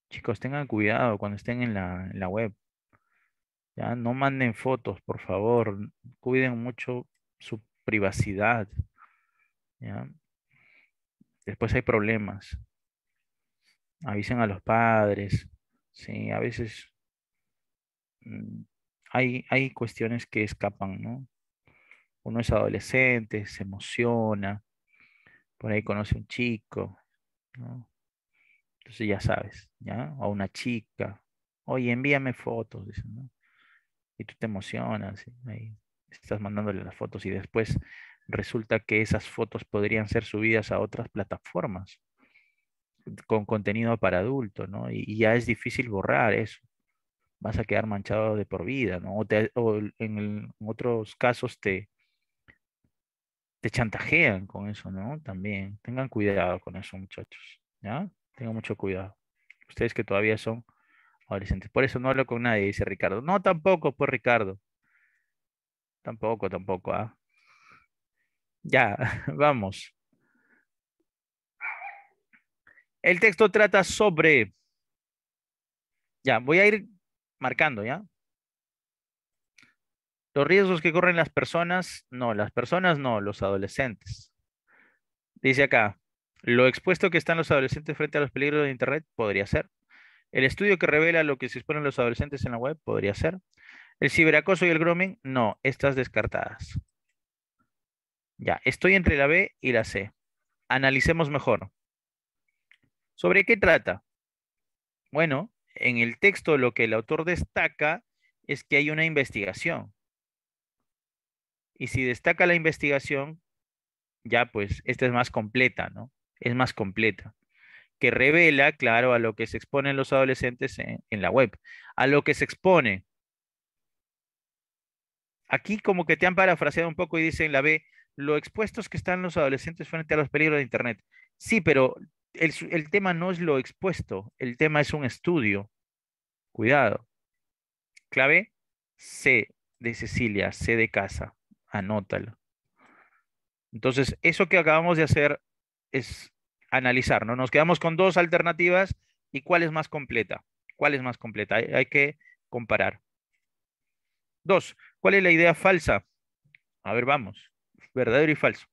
Chicos, tengan cuidado cuando estén en la, la web. Ya, no manden fotos, por favor. Cuiden mucho su privacidad. ¿ya? Después hay problemas avisen a los padres, ¿sí? A veces mm, hay, hay cuestiones que escapan, ¿no? Uno es adolescente, se emociona, por ahí conoce un chico, Entonces ya sabes, ¿ya? O una chica, oye, envíame fotos, ¿no? Y tú te emocionas, ahí estás mandándole las fotos y después resulta que esas fotos podrían ser subidas a otras plataformas con contenido para adultos, ¿no? Y, ya es difícil borrar eso. Vas a quedar manchado de por vida, ¿no? O, en, otros casos te, te chantajean con eso, ¿no? También tengan cuidado con eso, muchachos, ¿ya? Tengan mucho cuidado. Ustedes que todavía son adolescentes. Por eso no hablo con nadie, dice Ricardo. No, tampoco, pues Ricardo. Tampoco, tampoco, ¿ah? Ya, [LAUGHS] vamos. El texto trata sobre... Ya, voy a ir marcando, ¿ya? Los riesgos que corren las personas, no, las personas no, los adolescentes. Dice acá, lo expuesto que están los adolescentes frente a los peligros de Internet podría ser. El estudio que revela lo que se exponen los adolescentes en la web podría ser. El ciberacoso y el grooming, no, estas descartadas. Ya, estoy entre la B y la C. Analicemos mejor. ¿Sobre qué trata? Bueno, en el texto lo que el autor destaca es que hay una investigación. Y si destaca la investigación, ya pues esta es más completa, ¿no? Es más completa. Que revela, claro, a lo que se exponen los adolescentes en, la web. A lo que se expone. Aquí como que te han parafraseado un poco y dicen la B, lo expuestos que están los adolescentes frente a los peligros de Internet. Sí, pero el, tema no es lo expuesto, el tema es un estudio. Cuidado. Clave C de Cecilia, C de casa. Anótalo. Entonces, eso que acabamos de hacer es analizar, ¿no? Nos quedamos con dos alternativas y cuál es más completa. ¿Cuál es más completa? hay que comparar. Dos, ¿cuál es la idea falsa? A ver, vamos. Verdadero y falso.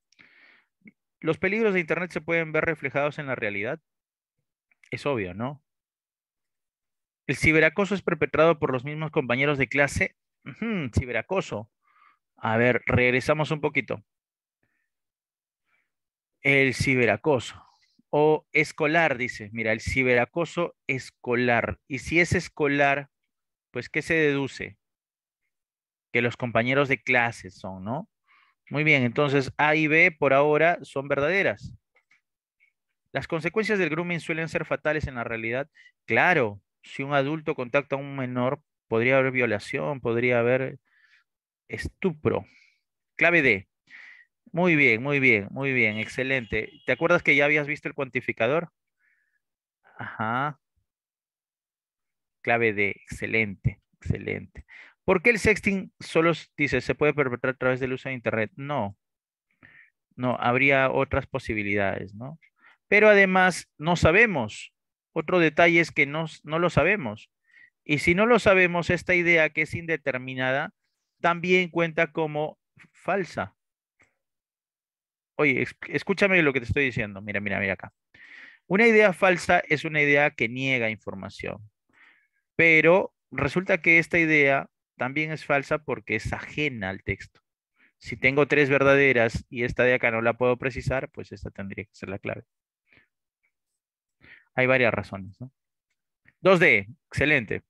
Los peligros de Internet se pueden ver reflejados en la realidad. Es obvio, ¿no? El ciberacoso es perpetrado por los mismos compañeros de clase. ciberacoso. A ver, regresamos un poquito. El ciberacoso o escolar, dice. Mira, el ciberacoso escolar. Y si es escolar, pues ¿qué se deduce? Que los compañeros de clase son, ¿no? Muy bien, entonces A y B por ahora son verdaderas. Las consecuencias del grooming suelen ser fatales en la realidad. Claro, si un adulto contacta a un menor, podría haber violación, podría haber estupro. Clave D. Muy bien, muy bien, muy bien, excelente. ¿Te acuerdas que ya habías visto el cuantificador? Ajá. Clave D, excelente, excelente. ¿Por qué el sexting solo dice se puede perpetrar a través del uso de Internet? No. No, habría otras posibilidades, ¿no? Pero además no sabemos. Otro detalle es que no, no lo sabemos. Y si no lo sabemos, esta idea que es indeterminada también cuenta como falsa. Oye, escúchame lo que te estoy diciendo. Mira, mira, mira acá. Una idea falsa es una idea que niega información. Pero resulta que esta idea también es falsa porque es ajena al texto. Si tengo tres verdaderas y esta de acá no la puedo precisar, pues esta tendría que ser la clave. Hay varias razones. 2 2D, excelente.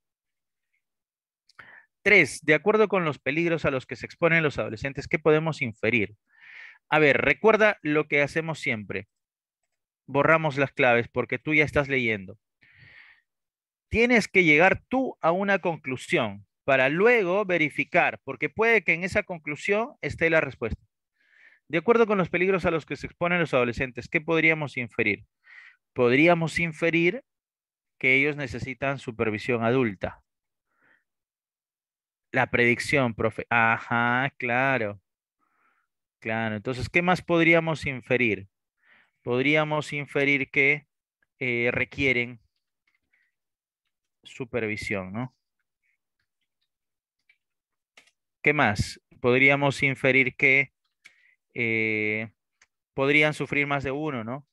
3. De acuerdo con los peligros a los que se exponen los adolescentes, ¿qué podemos inferir? A ver, recuerda lo que hacemos siempre. Borramos las claves porque tú ya estás leyendo. Tienes que llegar tú a una conclusión para luego verificar, porque puede que en esa conclusión esté la respuesta. De acuerdo con los peligros a los que se exponen los adolescentes, ¿qué podríamos inferir? Podríamos inferir que ellos necesitan supervisión adulta. La predicción, profe. Ajá, claro. Claro, entonces, ¿qué más podríamos inferir? Podríamos inferir que eh, requieren supervisión, ¿no? ¿Qué más? Podríamos inferir que eh, podrían sufrir más de uno, ¿no?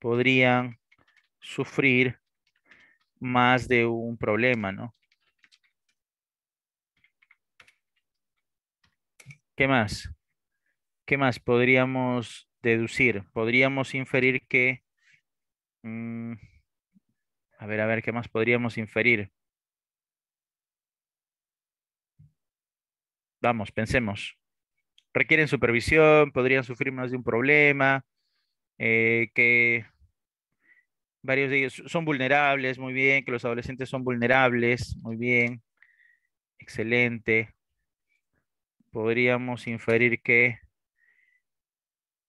Podrían sufrir más de un problema, ¿no? ¿Qué más? ¿Qué más podríamos deducir? Podríamos inferir que... Mm, a ver, a ver, ¿qué más podríamos inferir? Vamos, pensemos. Requieren supervisión, podrían sufrir más de un problema, eh, que varios de ellos son vulnerables, muy bien, que los adolescentes son vulnerables, muy bien, excelente. Podríamos inferir que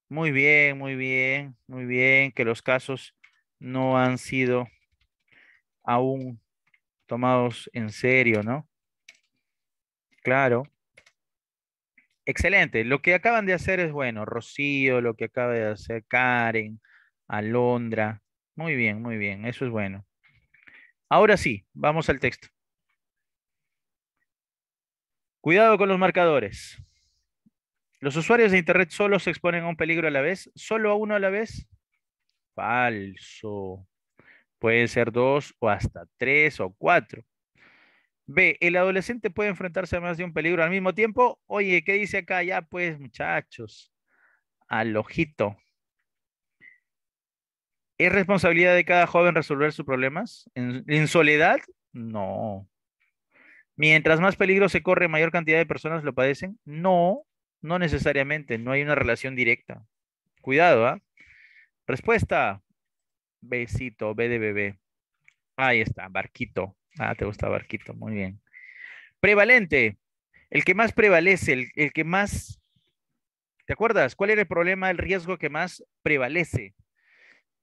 muy bien, muy bien, muy bien, que los casos no han sido aún tomados en serio, ¿no? Claro excelente. Lo que acaban de hacer es bueno. Rocío, lo que acaba de hacer Karen, Alondra. Muy bien, muy bien. Eso es bueno. Ahora sí, vamos al texto. Cuidado con los marcadores. ¿Los usuarios de Internet solo se exponen a un peligro a la vez? ¿Solo a uno a la vez? Falso. Pueden ser dos o hasta tres o cuatro. B, el adolescente puede enfrentarse a más de un peligro al mismo tiempo. Oye, ¿qué dice acá? Ya pues, muchachos, al ojito. ¿Es responsabilidad de cada joven resolver sus problemas? ¿En, soledad? No. Mientras más peligro se corre, mayor cantidad de personas lo padecen. No, no necesariamente, no hay una relación directa. Cuidado, ¿ah? Respuesta. Besito, B de bebé. Ahí está, barquito. Ah, te gusta Barquito, muy bien. Prevalente, el que más prevalece, el, que más... ¿Te acuerdas? ¿Cuál era el problema, el riesgo que más prevalece?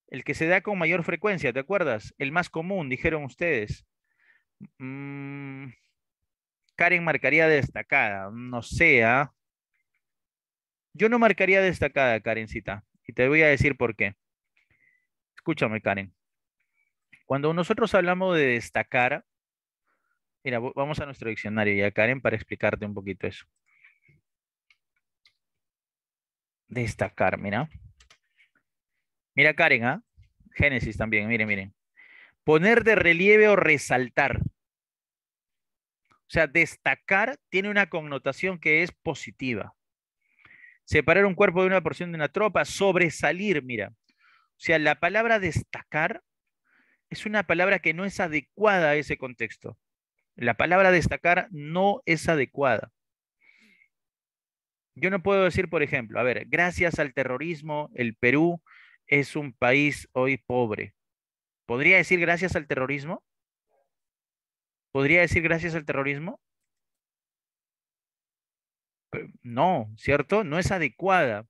El que se da con mayor frecuencia, ¿te acuerdas? El más común, dijeron ustedes. Mm, Karen marcaría destacada, no sea. ¿ah? Yo no marcaría destacada, Karencita, y te voy a decir por qué. Escúchame, Karen. Cuando nosotros hablamos de destacar, mira, vamos a nuestro diccionario y a Karen para explicarte un poquito eso. Destacar, mira. Mira Karen, ¿ah? Génesis también, miren, miren. Poner de relieve o resaltar. O sea, destacar tiene una connotación que es positiva. Separar un cuerpo de una porción de una tropa, sobresalir, mira. O sea, la palabra destacar es una palabra que no es adecuada a ese contexto. La palabra destacar no es adecuada. Yo no puedo decir, por ejemplo, a ver, gracias al terrorismo, el Perú es un país hoy pobre. ¿Podría decir gracias al terrorismo? ¿Podría decir gracias al terrorismo? Eh, no, ¿cierto? No es adecuada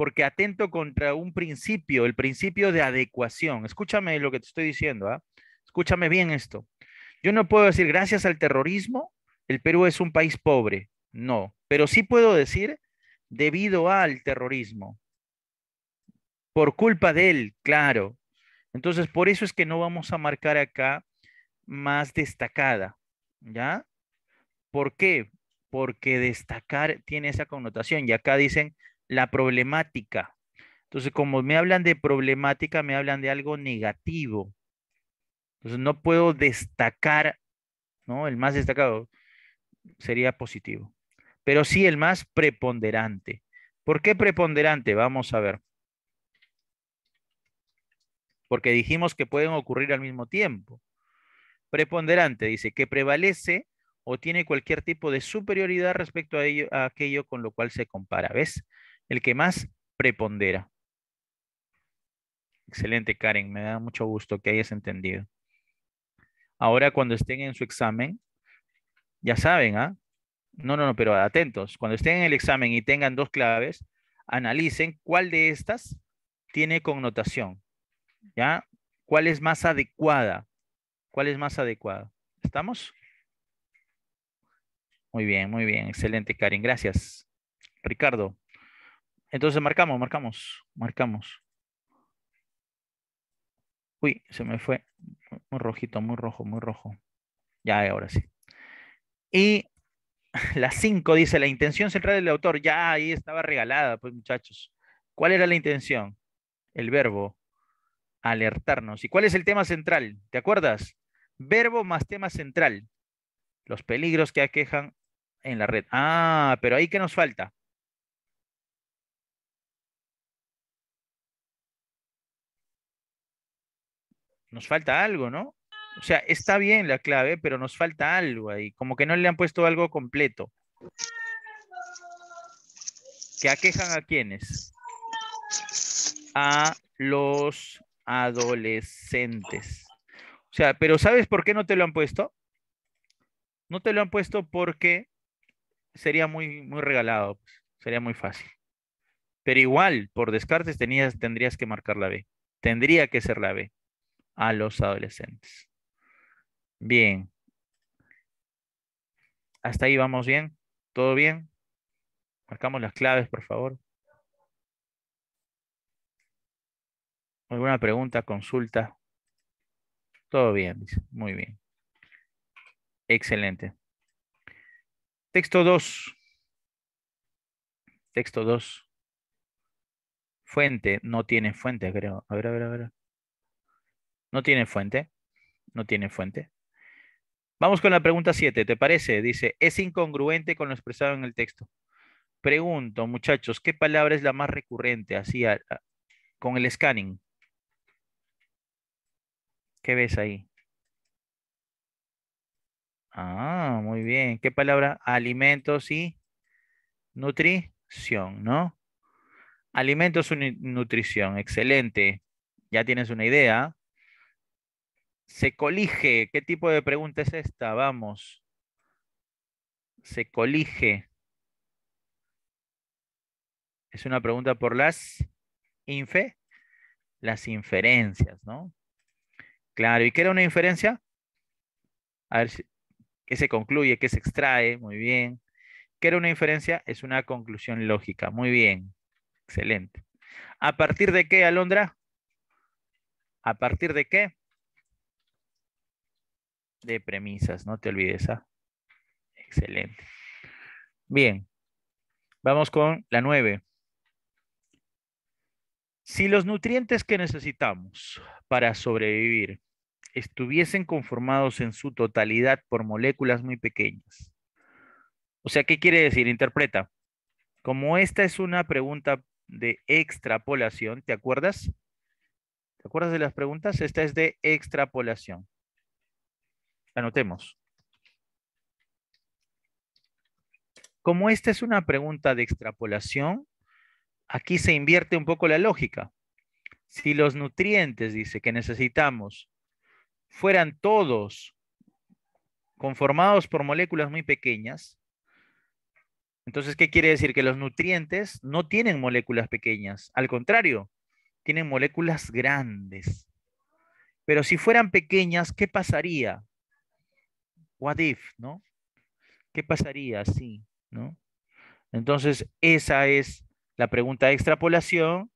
porque atento contra un principio, el principio de adecuación. Escúchame lo que te estoy diciendo, ¿ah? escúchame bien esto. Yo no puedo decir, gracias al terrorismo, el Perú es un país pobre, no, pero sí puedo decir, debido al terrorismo, por culpa de él, claro. Entonces, por eso es que no vamos a marcar acá más destacada, ¿ya? ¿Por qué? Porque destacar tiene esa connotación y acá dicen la problemática. Entonces, como me hablan de problemática, me hablan de algo negativo. Entonces, no puedo destacar, ¿no? El más destacado sería positivo, pero sí el más preponderante. ¿Por qué preponderante? Vamos a ver. Porque dijimos que pueden ocurrir al mismo tiempo. Preponderante dice que prevalece o tiene cualquier tipo de superioridad respecto a, a aquello con lo cual se compara. ¿Ves? el que más prepondera. Excelente, Karen, me da mucho gusto que hayas entendido. Ahora, cuando estén en su examen, ya saben, ¿ah? No, no, no, pero atentos. Cuando estén en el examen y tengan dos claves, analicen cuál de estas tiene connotación, ¿ya? ¿Cuál es más adecuada? ¿Cuál es más adecuada? ¿Estamos? Muy bien, muy bien. Excelente, Karen. Gracias. Ricardo. Entonces marcamos, marcamos, marcamos. Uy, se me fue. Muy rojito, muy rojo, muy rojo. Ya, ahora sí. Y [LAUGHS] la 5 dice, la intención central del autor, ya ahí estaba regalada, pues muchachos. ¿Cuál era la intención? El verbo, alertarnos. ¿Y cuál es el tema central? ¿Te acuerdas? Verbo más tema central. Los peligros que aquejan en la red. Ah, pero ahí que nos falta. nos falta algo, ¿no? O sea, está bien la clave, pero nos falta algo ahí, como que no le han puesto algo completo. ¿Que aquejan a quiénes? A los adolescentes. O sea, pero ¿sabes por qué no te lo han puesto? No te lo han puesto porque sería muy, muy regalado, pues, sería muy fácil. Pero igual, por descartes tenías, tendrías que marcar la B. Tendría que ser la B a los adolescentes. Bien. Hasta ahí vamos bien. ¿Todo bien? Marcamos las claves, por favor. ¿Alguna pregunta, consulta? Todo bien, Muy bien. Excelente. Texto 2. Texto 2. Fuente. No tiene fuente, creo. A ver, a ver, a ver. No tiene fuente, no tiene fuente. Vamos con la pregunta 7, ¿te parece? Dice, es incongruente con lo expresado en el texto. Pregunto, muchachos, ¿qué palabra es la más recurrente así con el scanning? ¿Qué ves ahí? Ah, muy bien. ¿Qué palabra? Alimentos y nutrición, ¿no? Alimentos y nutrición. Excelente. Ya tienes una idea. Se colige. ¿Qué tipo de pregunta es esta? Vamos. Se colige. Es una pregunta por las infe, las inferencias, ¿no? Claro, ¿y qué era una inferencia? A ver, ¿qué se concluye? ¿Qué se extrae? Muy bien. ¿Qué era una inferencia? Es una conclusión lógica. Muy bien. Excelente. ¿A partir de qué, Alondra? ¿A partir de qué? de premisas, no te olvides. ¿ah? Excelente. Bien, vamos con la nueve. Si los nutrientes que necesitamos para sobrevivir estuviesen conformados en su totalidad por moléculas muy pequeñas. O sea, ¿qué quiere decir? Interpreta. Como esta es una pregunta de extrapolación, ¿te acuerdas? ¿Te acuerdas de las preguntas? Esta es de extrapolación. Anotemos. Como esta es una pregunta de extrapolación, aquí se invierte un poco la lógica. Si los nutrientes, dice, que necesitamos fueran todos conformados por moléculas muy pequeñas, entonces, ¿qué quiere decir? Que los nutrientes no tienen moléculas pequeñas, al contrario, tienen moléculas grandes. Pero si fueran pequeñas, ¿qué pasaría? what if, ¿no? ¿Qué pasaría si, ¿no? Entonces, esa es la pregunta de extrapolación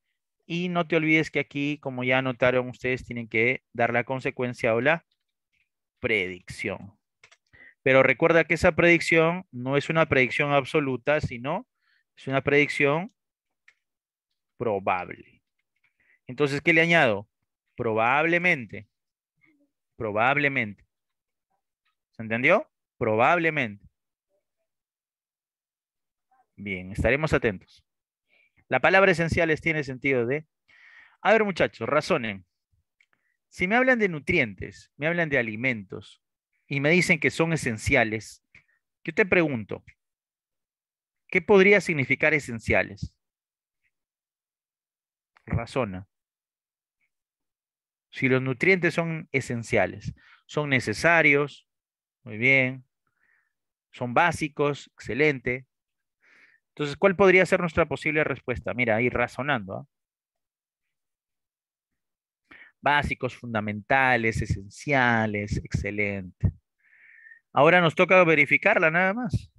y no te olvides que aquí, como ya anotaron ustedes, tienen que dar la consecuencia o la predicción. Pero recuerda que esa predicción no es una predicción absoluta, sino es una predicción probable. Entonces, ¿qué le añado? Probablemente. Probablemente. ¿Se entendió? Probablemente. Bien, estaremos atentos. La palabra esenciales tiene sentido de... A ver muchachos, razonen. Si me hablan de nutrientes, me hablan de alimentos y me dicen que son esenciales, yo te pregunto, ¿qué podría significar esenciales? Razona. Si los nutrientes son esenciales, son necesarios, muy bien. Son básicos, excelente. Entonces, ¿cuál podría ser nuestra posible respuesta? Mira, ahí razonando. ¿ah? Básicos, fundamentales, esenciales, excelente. Ahora nos toca verificarla nada más.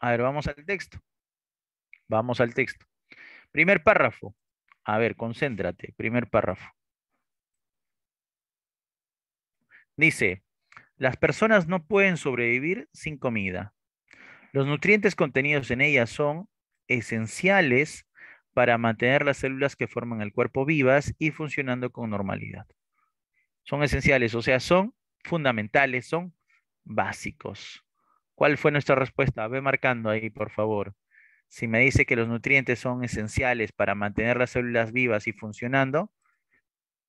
A ver, vamos al texto. Vamos al texto. Primer párrafo. A ver, concéntrate. Primer párrafo. Dice, las personas no pueden sobrevivir sin comida. Los nutrientes contenidos en ellas son esenciales para mantener las células que forman el cuerpo vivas y funcionando con normalidad. Son esenciales, o sea, son fundamentales, son básicos. ¿Cuál fue nuestra respuesta? Ve marcando ahí, por favor. Si me dice que los nutrientes son esenciales para mantener las células vivas y funcionando,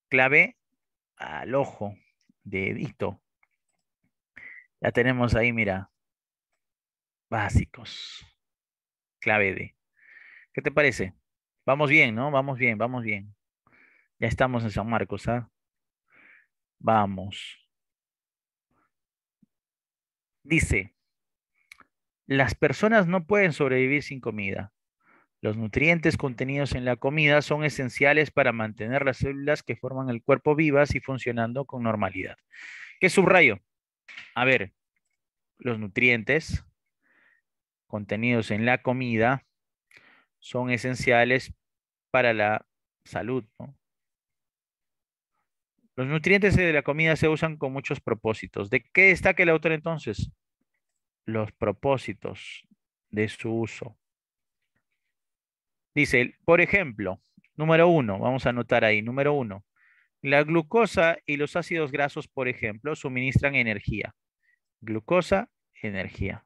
clave al ojo, de dedito, ya tenemos ahí, mira. Básicos. Clave D. ¿Qué te parece? Vamos bien, ¿no? Vamos bien, vamos bien. Ya estamos en San Marcos, ¿ah? Vamos. Dice, las personas no pueden sobrevivir sin comida. Los nutrientes contenidos en la comida son esenciales para mantener las células que forman el cuerpo vivas y funcionando con normalidad. ¿Qué subrayo? A ver, los nutrientes contenidos en la comida son esenciales para la salud. Los nutrientes de la comida se usan con muchos propósitos. ¿De qué destaca el autor entonces? Los propósitos de su uso. Dice, por ejemplo, número uno, vamos a anotar ahí, número uno, la glucosa y los ácidos grasos, por ejemplo, suministran energía glucosa, energía.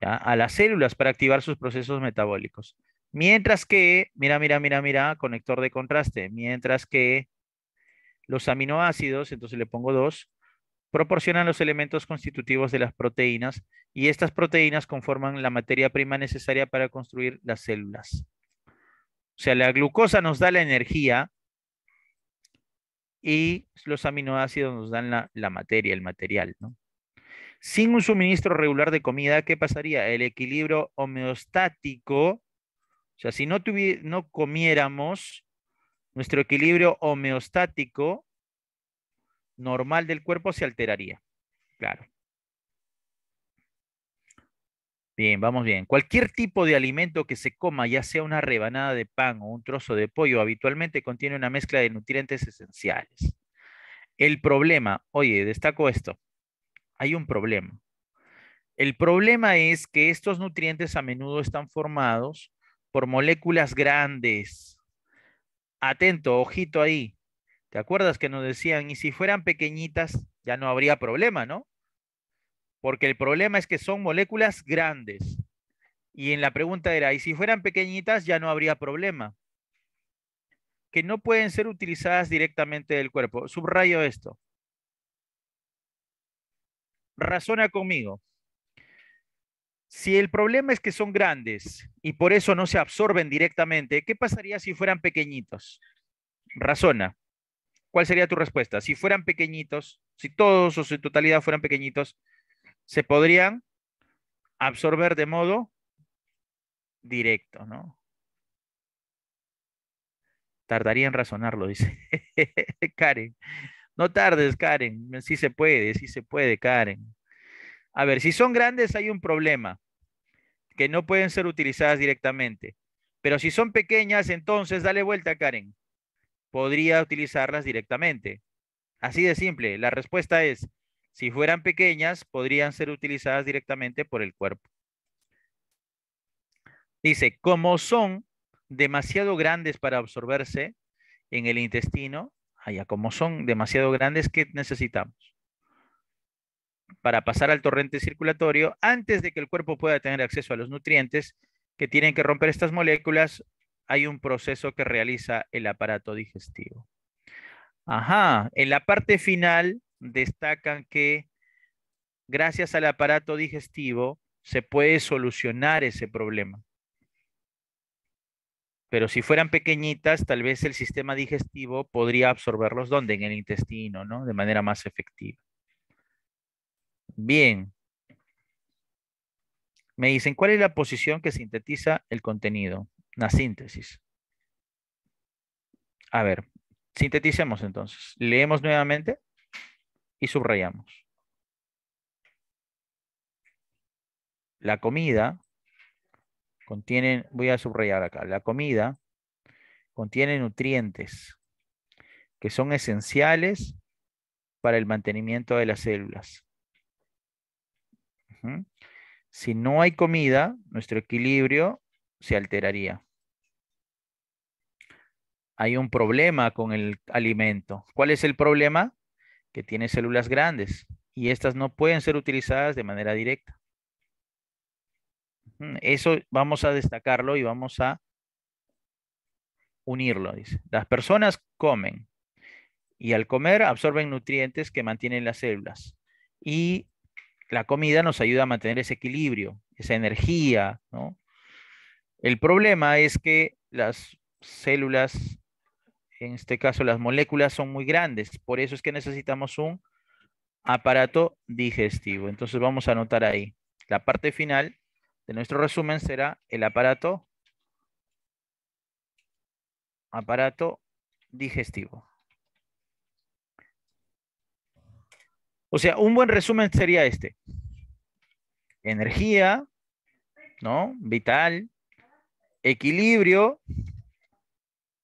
A las células para activar sus procesos metabólicos. Mientras que, mira, mira, mira, mira, conector de contraste, mientras que los aminoácidos, entonces le pongo dos, proporcionan los elementos constitutivos de las proteínas y estas proteínas conforman la materia prima necesaria para construir las células. O sea, la glucosa nos da la energía y los aminoácidos nos dan la, la materia, el material, ¿no? Sin un suministro regular de comida, ¿qué pasaría? El equilibrio homeostático, o sea, si no, no comiéramos, nuestro equilibrio homeostático normal del cuerpo se alteraría. Claro. Bien, vamos bien. Cualquier tipo de alimento que se coma, ya sea una rebanada de pan o un trozo de pollo, habitualmente contiene una mezcla de nutrientes esenciales. El problema, oye, destaco esto, hay un problema. El problema es que estos nutrientes a menudo están formados por moléculas grandes. Atento, ojito ahí. ¿Te acuerdas que nos decían, y si fueran pequeñitas, ya no habría problema, ¿no? Porque el problema es que son moléculas grandes. Y en la pregunta era, ¿y si fueran pequeñitas, ya no habría problema? Que no pueden ser utilizadas directamente del cuerpo. Subrayo esto razona conmigo. Si el problema es que son grandes y por eso no se absorben directamente, ¿qué pasaría si fueran pequeñitos? Razona. ¿Cuál sería tu respuesta? Si fueran pequeñitos, si todos o su totalidad fueran pequeñitos, se podrían absorber de modo directo, ¿no? Tardaría en razonarlo, dice [LAUGHS] Karen. No tardes, Karen. Sí se puede, sí se puede, Karen. A ver, si son grandes hay un problema, que no pueden ser utilizadas directamente. Pero si son pequeñas, entonces dale vuelta, Karen. Podría utilizarlas directamente. Así de simple. La respuesta es, si fueran pequeñas, podrían ser utilizadas directamente por el cuerpo. Dice, como son demasiado grandes para absorberse en el intestino, Allá, como son demasiado grandes, ¿qué necesitamos? Para pasar al torrente circulatorio, antes de que el cuerpo pueda tener acceso a los nutrientes que tienen que romper estas moléculas, hay un proceso que realiza el aparato digestivo. Ajá, en la parte final destacan que gracias al aparato digestivo se puede solucionar ese problema pero si fueran pequeñitas, tal vez el sistema digestivo podría absorberlos donde? En el intestino, ¿no? De manera más efectiva. Bien. Me dicen, ¿cuál es la posición que sintetiza el contenido? La síntesis. A ver, sinteticemos entonces. Leemos nuevamente y subrayamos. La comida contienen, voy a subrayar acá, la comida contiene nutrientes que son esenciales para el mantenimiento de las células. Si no hay comida, nuestro equilibrio se alteraría. Hay un problema con el alimento. ¿Cuál es el problema? Que tiene células grandes y estas no pueden ser utilizadas de manera directa. Mm, eso vamos a destacarlo y vamos a unirlo. Dice. Las personas comen y al comer absorben nutrientes que mantienen las células. Y la comida nos ayuda a mantener ese equilibrio, esa energía, ¿no? El problema es que las células, en este caso las moléculas, son muy grandes. Por eso es que necesitamos un aparato digestivo. Entonces vamos a anotar ahí. La parte final de nuestro resumen será el aparato, aparato digestivo. O sea, un buen resumen sería este. Energía, ¿no? Vital, equilibrio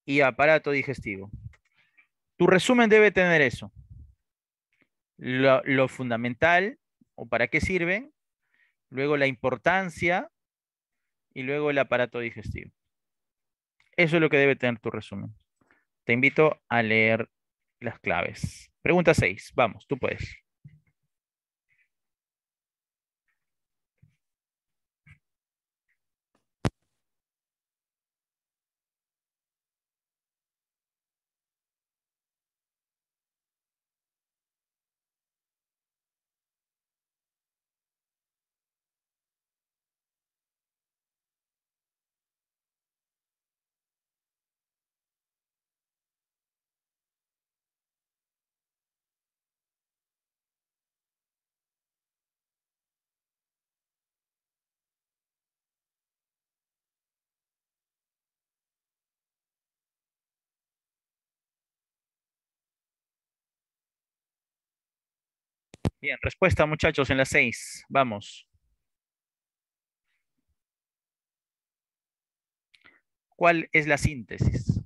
y aparato digestivo. Tu resumen debe tener eso. Lo, lo fundamental, o para qué sirven, luego la importancia y luego el aparato digestivo. Eso es lo que debe tener tu resumen. Te invito a leer las claves. Pregunta 6. Vamos, tú puedes. Bien, respuesta muchachos en las seis. Vamos. ¿Cuál es la síntesis?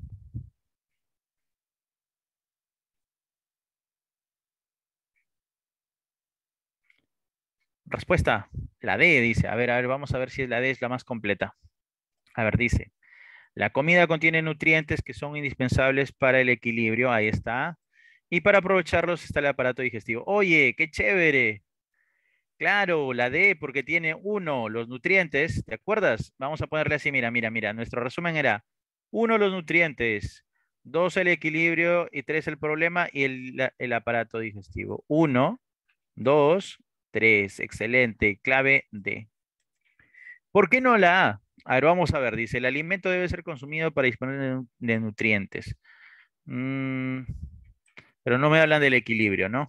Respuesta, la D dice. A ver, a ver, vamos a ver si la D es la más completa. A ver, dice. La comida contiene nutrientes que son indispensables para el equilibrio. Ahí está. Y para aprovecharlos está el aparato digestivo. Oye, qué chévere. Claro, la D, porque tiene uno, los nutrientes, ¿te acuerdas? Vamos a ponerle así, mira, mira, mira. Nuestro resumen era uno, los nutrientes, dos, el equilibrio y tres, el problema y el, aparato digestivo. Uno, dos, tres. Excelente, clave D. ¿Por qué no la A? A ver, vamos a ver, dice, el alimento debe ser consumido para disponer de nutrientes. Mm, pero no me hablan del equilibrio, ¿no?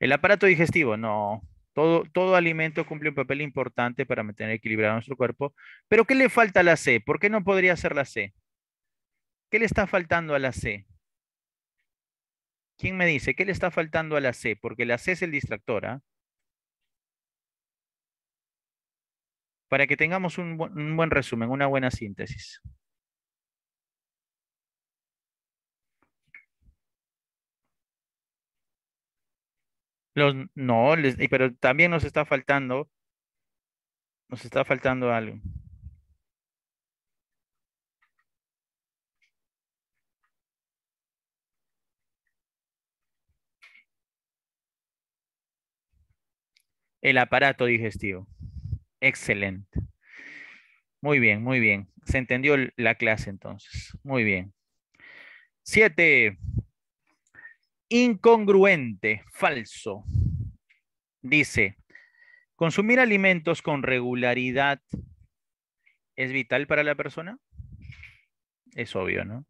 El aparato digestivo, no. Todo, todo alimento cumple un papel importante para mantener equilibrado nuestro cuerpo. Pero ¿qué le falta a la C? ¿Por qué no podría ser la C? ¿Qué le está faltando a la C? ¿Quién me dice? ¿Qué le está faltando a la C? Porque la C es el distractor. ¿ah? Para que tengamos un buen resumen, una buena síntesis. Los, no, pero también nos está faltando, nos está faltando algo. El aparato digestivo. Excelente. Muy bien, muy bien. Se entendió la clase entonces. Muy bien. Siete, incongruente, falso. Dice, ¿consumir alimentos con regularidad es vital para la persona? Es obvio, ¿no?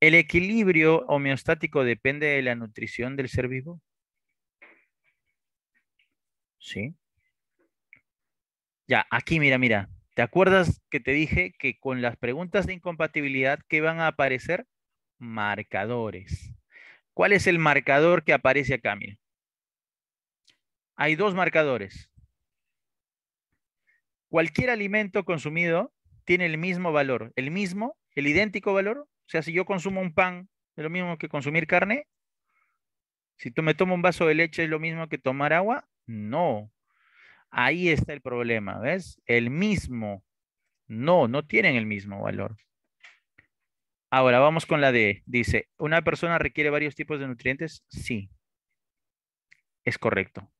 ¿El equilibrio homeostático depende de la nutrición del ser vivo? Sí. Ya, aquí mira, mira. ¿Te acuerdas que te dije que con las preguntas de incompatibilidad que van a aparecer? Marcadores. ¿Cuál es el marcador que aparece acá? Mira? Hay dos marcadores. Cualquier alimento consumido tiene el mismo valor, el mismo, el idéntico valor. O sea, si yo consumo un pan, es lo mismo que consumir carne. Si tú me tomo un vaso de leche, es lo mismo que tomar agua. No. Ahí está el problema, ¿ves? El mismo. No, no tienen el mismo valor. Ahora vamos con la D. Dice, ¿una persona requiere varios tipos de nutrientes? Sí. Es correcto.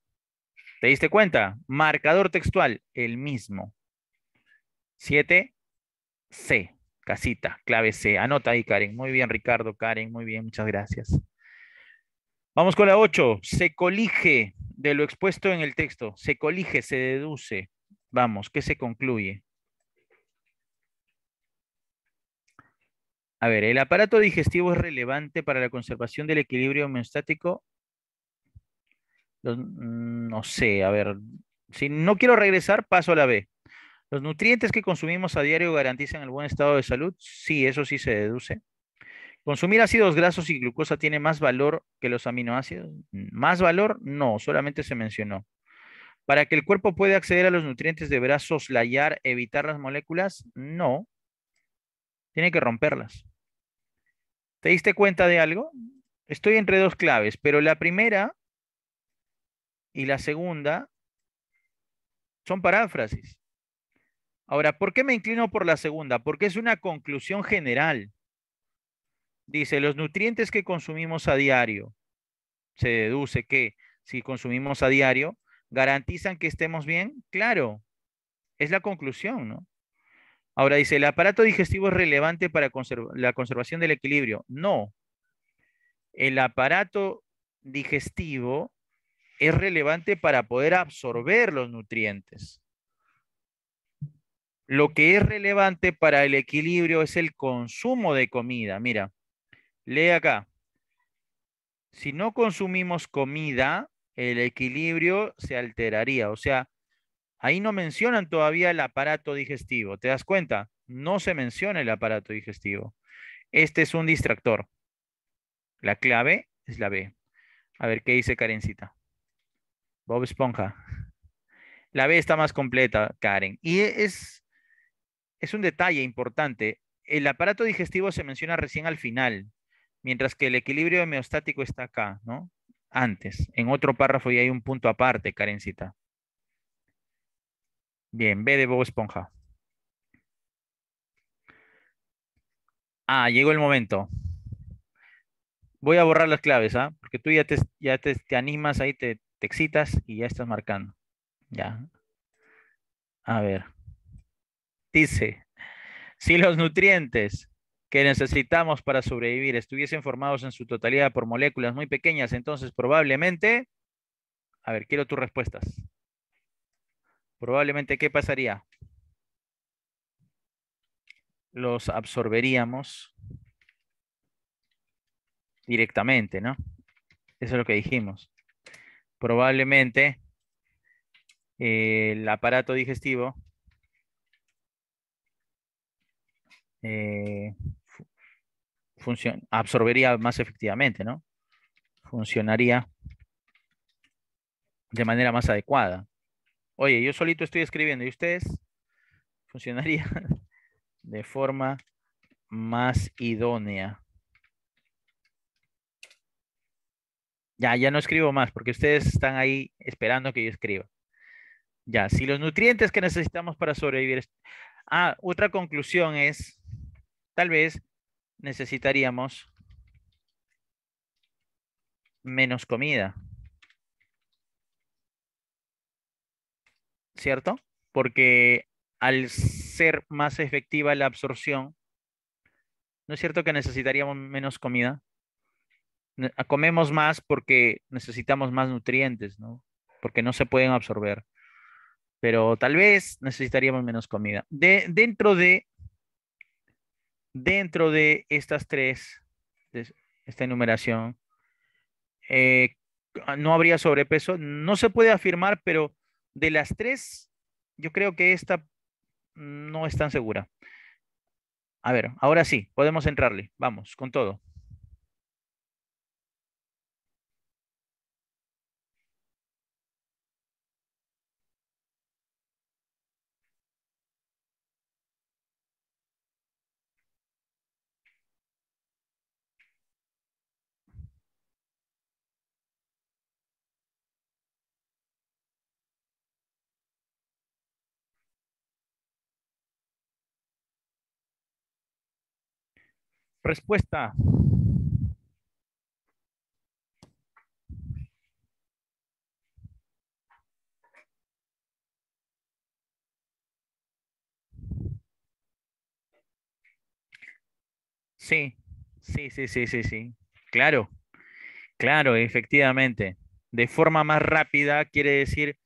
¿Te diste cuenta? Marcador textual, el mismo. 7, C, casita, clave C. Anota ahí, Karen. Muy bien, Ricardo, Karen, muy bien, muchas gracias. Vamos con la 8. Se colige de lo expuesto en el texto. Se colige, se deduce. Vamos, ¿qué se concluye? A ver, ¿el aparato digestivo es relevante para la conservación del equilibrio homeostático? Mm, no sé, a ver, si no quiero regresar, paso a la B. ¿Los nutrientes que consumimos a diario garantizan el buen estado de salud? Sí, eso sí se deduce. ¿Consumir ácidos grasos y glucosa tiene más valor que los aminoácidos? ¿Más valor? No, solamente se mencionó. ¿Para que el cuerpo pueda acceder a los nutrientes de brazos, soslayar, evitar las moléculas? No. Tiene que romperlas. ¿Te diste cuenta de algo? Estoy entre dos claves, pero la primera y la segunda son paráfrasis. Ahora, ¿por qué me inclino por la segunda? Porque es una conclusión general. Dice, los nutrientes que consumimos a diario, se deduce que si consumimos a diario, garantizan que estemos bien. Claro, es la conclusión, ¿no? Ahora dice, ¿el aparato digestivo es relevante para la conservación del equilibrio? No. El aparato digestivo es relevante para poder absorber los nutrientes. Lo que es relevante para el equilibrio es el consumo de comida. Mira, lee acá. Si no consumimos comida, el equilibrio se alteraría. O sea, Ahí no mencionan todavía el aparato digestivo, ¿te das cuenta? No se menciona el aparato digestivo. Este es un distractor. La clave es la B. A ver, ¿qué dice Karencita? Bob Esponja. La B está más completa, Karen. Y es, es un detalle importante. El aparato digestivo se menciona recién al final, mientras que el equilibrio homeostático está acá, ¿no? Antes, en otro párrafo y hay un punto aparte, Karencita. Bien, B de bobo Esponja. Ah, llegó el momento. Voy a borrar las claves, ¿ah? Porque tú ya te, ya te, animas ahí, te, te excitas y ya estás marcando. Ya. A ver. Dice, si los nutrientes que necesitamos para sobrevivir estuviesen formados en su totalidad por moléculas muy pequeñas, entonces probablemente... A ver, quiero tus respuestas probablemente ¿qué pasaría? Los absorberíamos directamente, ¿no? Eso es lo que dijimos. Probablemente eh, el aparato digestivo eh, absorbería más efectivamente, ¿no? Funcionaría de manera más adecuada. Oye, yo solito estoy escribiendo y ustedes funcionaría [LAUGHS] de forma más idónea. Ya, ya no escribo más porque ustedes están ahí esperando que yo escriba. Ya, si los nutrientes que necesitamos para sobrevivir. Ah, otra conclusión es, tal vez necesitaríamos menos comida. ¿cierto? Porque al ser más efectiva la absorción, ¿no es cierto que necesitaríamos menos comida? Comemos más porque necesitamos más nutrientes, ¿no? Porque no se pueden absorber. Pero tal vez necesitaríamos menos comida. De, dentro de dentro de estas tres, esta enumeración, eh, no habría sobrepeso. No se puede afirmar, pero de las tres, yo creo que esta no es tan segura. A ver, ahora sí, podemos entrarle. Vamos, con todo. Respuesta. Sí, sí, sí, sí, sí, sí. Claro, claro, efectivamente. De forma más rápida quiere decir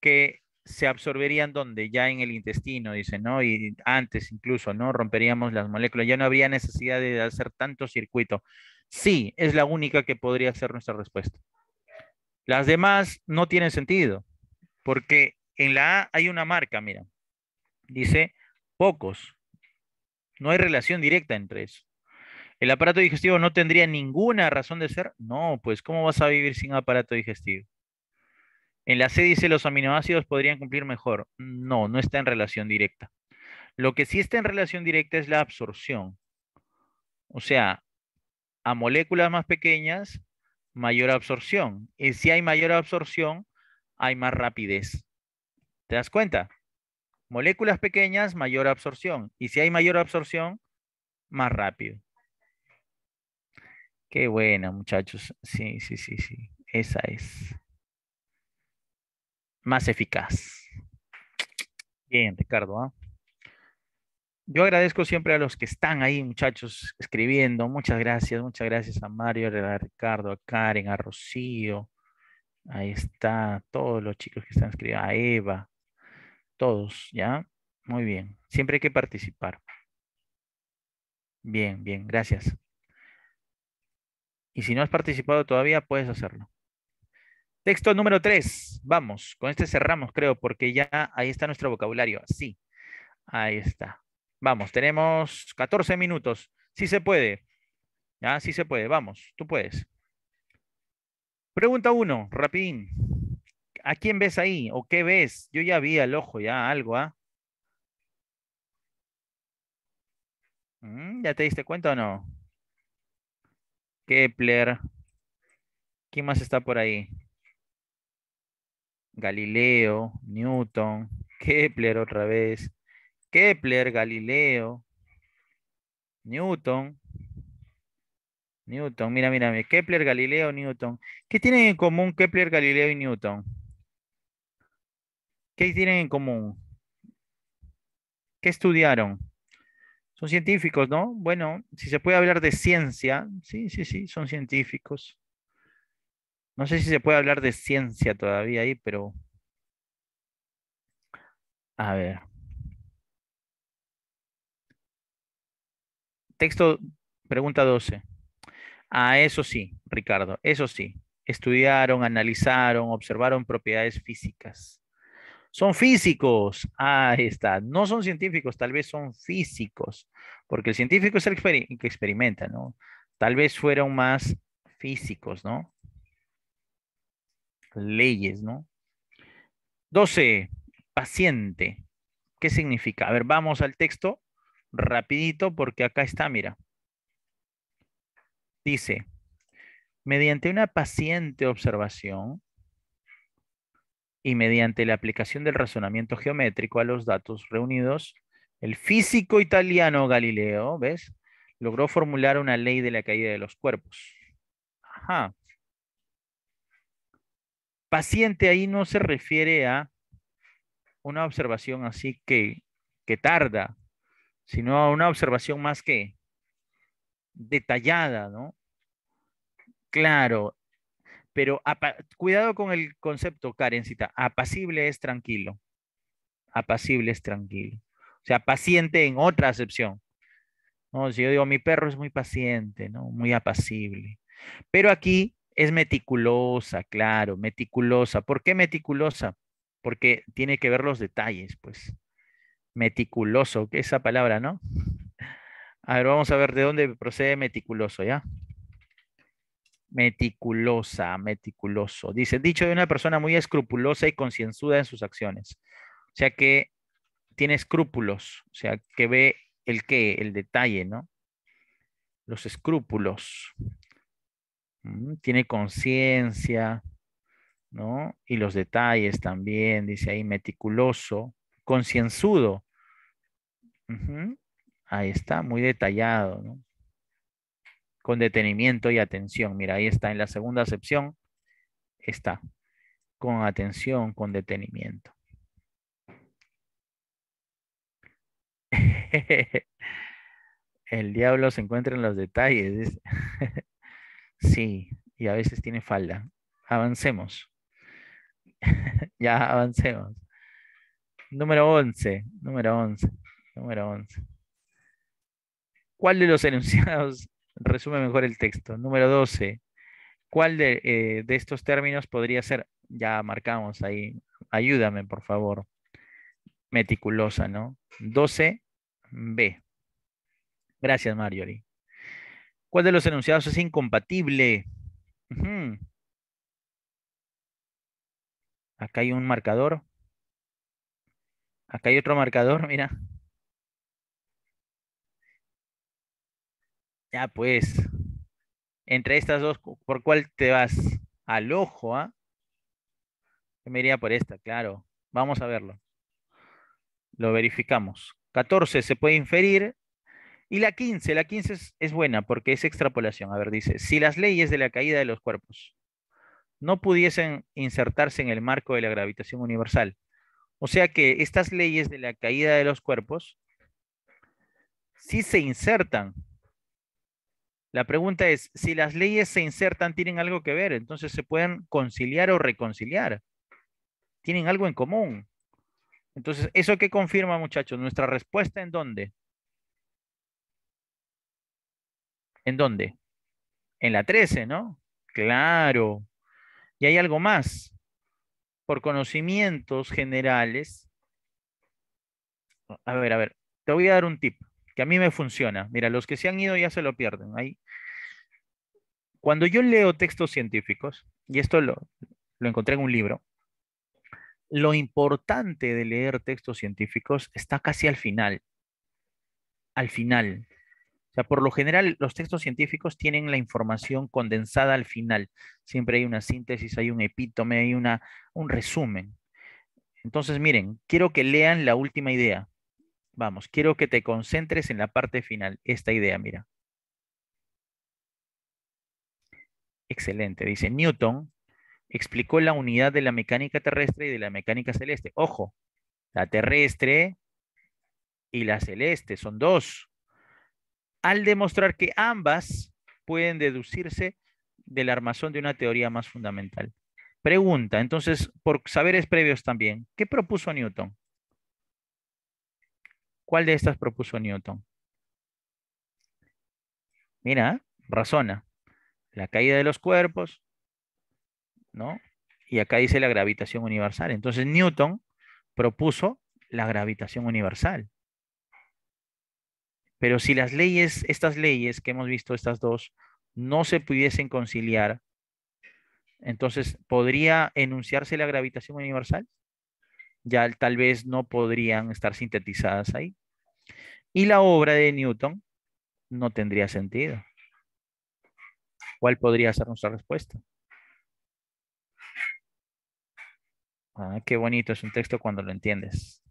que se absorberían donde ya en el intestino, dice, ¿no? Y antes incluso, ¿no? Romperíamos las moléculas, ya no habría necesidad de hacer tanto circuito. Sí, es la única que podría ser nuestra respuesta. Las demás no tienen sentido, porque en la A hay una marca, mira, dice pocos. No hay relación directa entre eso. ¿El aparato digestivo no tendría ninguna razón de ser? No, pues ¿cómo vas a vivir sin aparato digestivo? En la C dice los aminoácidos podrían cumplir mejor. No, no está en relación directa. Lo que sí está en relación directa es la absorción. O sea, a moléculas más pequeñas, mayor absorción. Y si hay mayor absorción, hay más rapidez. ¿Te das cuenta? Moléculas pequeñas, mayor absorción. Y si hay mayor absorción, más rápido. Qué buena, muchachos. Sí, sí, sí, sí. Esa es más eficaz. Bien, Ricardo. ¿ah? Yo agradezco siempre a los que están ahí, muchachos, escribiendo. Muchas gracias, muchas gracias a Mario, a Ricardo, a Karen, a Rocío. Ahí está, todos los chicos que están escribiendo, a Eva, todos, ¿ya? Muy bien, siempre hay que participar. Bien, bien, gracias. Y si no has participado todavía, puedes hacerlo. Texto número 3. Vamos, con este cerramos, creo, porque ya ahí está nuestro vocabulario. Sí, ahí está. Vamos, tenemos 14 minutos. Sí se puede. Ya, ah, sí se puede. Vamos, tú puedes. Pregunta 1, rapidín. ¿A quién ves ahí? ¿O qué ves? Yo ya vi al ojo, ya algo, ¿ah? Mm, ¿Ya te diste cuenta o no? Kepler. ¿Quién más está por ahí? Galileo, Newton, Kepler otra vez, Kepler, Galileo, Newton, Newton, mira, mira, Kepler, Galileo, Newton. ¿Qué tienen en común Kepler, Galileo y Newton? ¿Qué tienen en común? ¿Qué estudiaron? Son científicos, ¿no? Bueno, si se puede hablar de ciencia, sí, sí, sí, son científicos. No sé si se puede hablar de ciencia todavía ahí, pero... A ver. Texto, pregunta 12. Ah, eso sí, Ricardo, eso sí. Estudiaron, analizaron, observaron propiedades físicas. Son físicos. Ah, ahí está. No son científicos, tal vez son físicos. Porque el científico es el que experimenta, ¿no? Tal vez fueron más físicos, ¿no? leyes, ¿no? 12. Paciente. ¿Qué significa? A ver, vamos al texto rapidito porque acá está, mira. Dice, mediante una paciente observación y mediante la aplicación del razonamiento geométrico a los datos reunidos, el físico italiano Galileo, ¿ves? Logró formular una ley de la caída de los cuerpos. Ajá. Paciente ahí no se refiere a una observación así que, que tarda, sino a una observación más que detallada, ¿no? Claro, pero cuidado con el concepto, Karencita, apacible es tranquilo, apacible es tranquilo, o sea, paciente en otra acepción. No, si yo digo, mi perro es muy paciente, ¿no? Muy apacible. Pero aquí es meticulosa, claro, meticulosa. ¿Por qué meticulosa? Porque tiene que ver los detalles, pues. Meticuloso, que esa palabra, ¿no? A ver, vamos a ver de dónde procede meticuloso, ¿ya? Meticulosa, meticuloso. Dice, dicho de una persona muy escrupulosa y concienzuda en sus acciones. O sea que tiene escrúpulos, o sea que ve el qué, el detalle, ¿no? Los escrúpulos tiene conciencia, ¿no? Y los detalles también, dice ahí, meticuloso, concienzudo. Ahí está, muy detallado, ¿no? Con detenimiento y atención. Mira, ahí está, en la segunda acepción, está. Con atención, con detenimiento. [LAUGHS] El diablo se encuentra en los detalles. [LAUGHS] Sí, y a veces tiene falda. Avancemos. [LAUGHS] ya avancemos. Número 11, número 11, número 11. ¿Cuál de los [LAUGHS] enunciados resume mejor el texto? Número 12. ¿Cuál de, eh, de estos términos podría ser? Ya marcamos ahí. Ayúdame, por favor. Meticulosa, ¿no? 12B. Gracias, Marjorie. ¿Cuál de los enunciados es incompatible? Acá hay un marcador. Acá hay otro marcador, mira. Ya pues, entre estas dos, ¿por cuál te vas? Al ojo, ¿ah? Yo me iría por esta, claro. Vamos a verlo. Lo verificamos. 14, se puede inferir y la 15, la 15 es, buena porque es extrapolación. A ver, dice, si las leyes de la caída de los cuerpos no pudiesen insertarse en el marco de la gravitación universal, o sea que estas leyes de la caída de los cuerpos sí se insertan. La pregunta es, si las leyes se insertan, ¿tienen algo que ver? Entonces se pueden conciliar o reconciliar. Tienen algo en común. Entonces, ¿eso qué confirma, muchachos? Nuestra respuesta en dónde? ¿En dónde? En la 13, ¿no? Claro. Y hay algo más. Por conocimientos generales. A ver, a ver. Te voy a dar un tip que a mí me funciona. Mira, los que se han ido ya se lo pierden. Ahí. Cuando yo leo textos científicos, y esto lo, lo encontré en un libro, lo importante de leer textos científicos está casi al final. Al final. O sea, por lo general, los textos científicos tienen la información condensada al final. Siempre hay una síntesis, hay un epítome, hay un resumen. Entonces, miren, quiero que lean la última idea. Vamos, quiero que te concentres en la parte final. Esta idea, mira. Excelente. Dice, Newton explicó la unidad de la mecánica terrestre y de la mecánica celeste. Ojo, la terrestre y la celeste son dos al demostrar que ambas pueden deducirse del armazón de una teoría más fundamental. Pregunta, entonces, por saberes previos también, ¿qué propuso Newton? ¿Cuál de estas propuso Newton? Mira, razona. La caída de los cuerpos, ¿no? Y acá dice la gravitación universal. Entonces Newton propuso la gravitación universal. Pero si las leyes, estas leyes que hemos visto, estas dos, no se pudiesen conciliar, entonces, ¿podría enunciarse la gravitación universal? Ya tal vez no podrían estar sintetizadas ahí. Y la obra de Newton no tendría sentido. ¿Cuál podría ser nuestra respuesta? Ah, qué bonito es un texto cuando lo entiendes.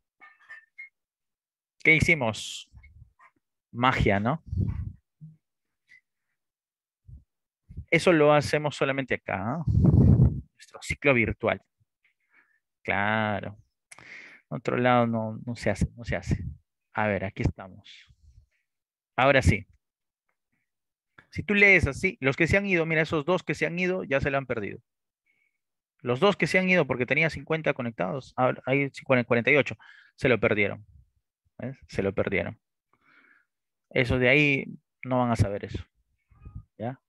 ¿Qué hicimos? magia, ¿no? Eso lo hacemos solamente acá, nuestro ciclo virtual. Claro. otro lado no, no se hace, no se hace. A ver, aquí estamos. Ahora sí. Si tú lees así, los que se han ido, mira, esos dos que se han ido ya se lo han perdido. Los dos que se han ido porque tenía 50 conectados, hay 48, se lo perdieron. Se lo perdieron. Eso de ahí no van a saber eso. ¿Ya?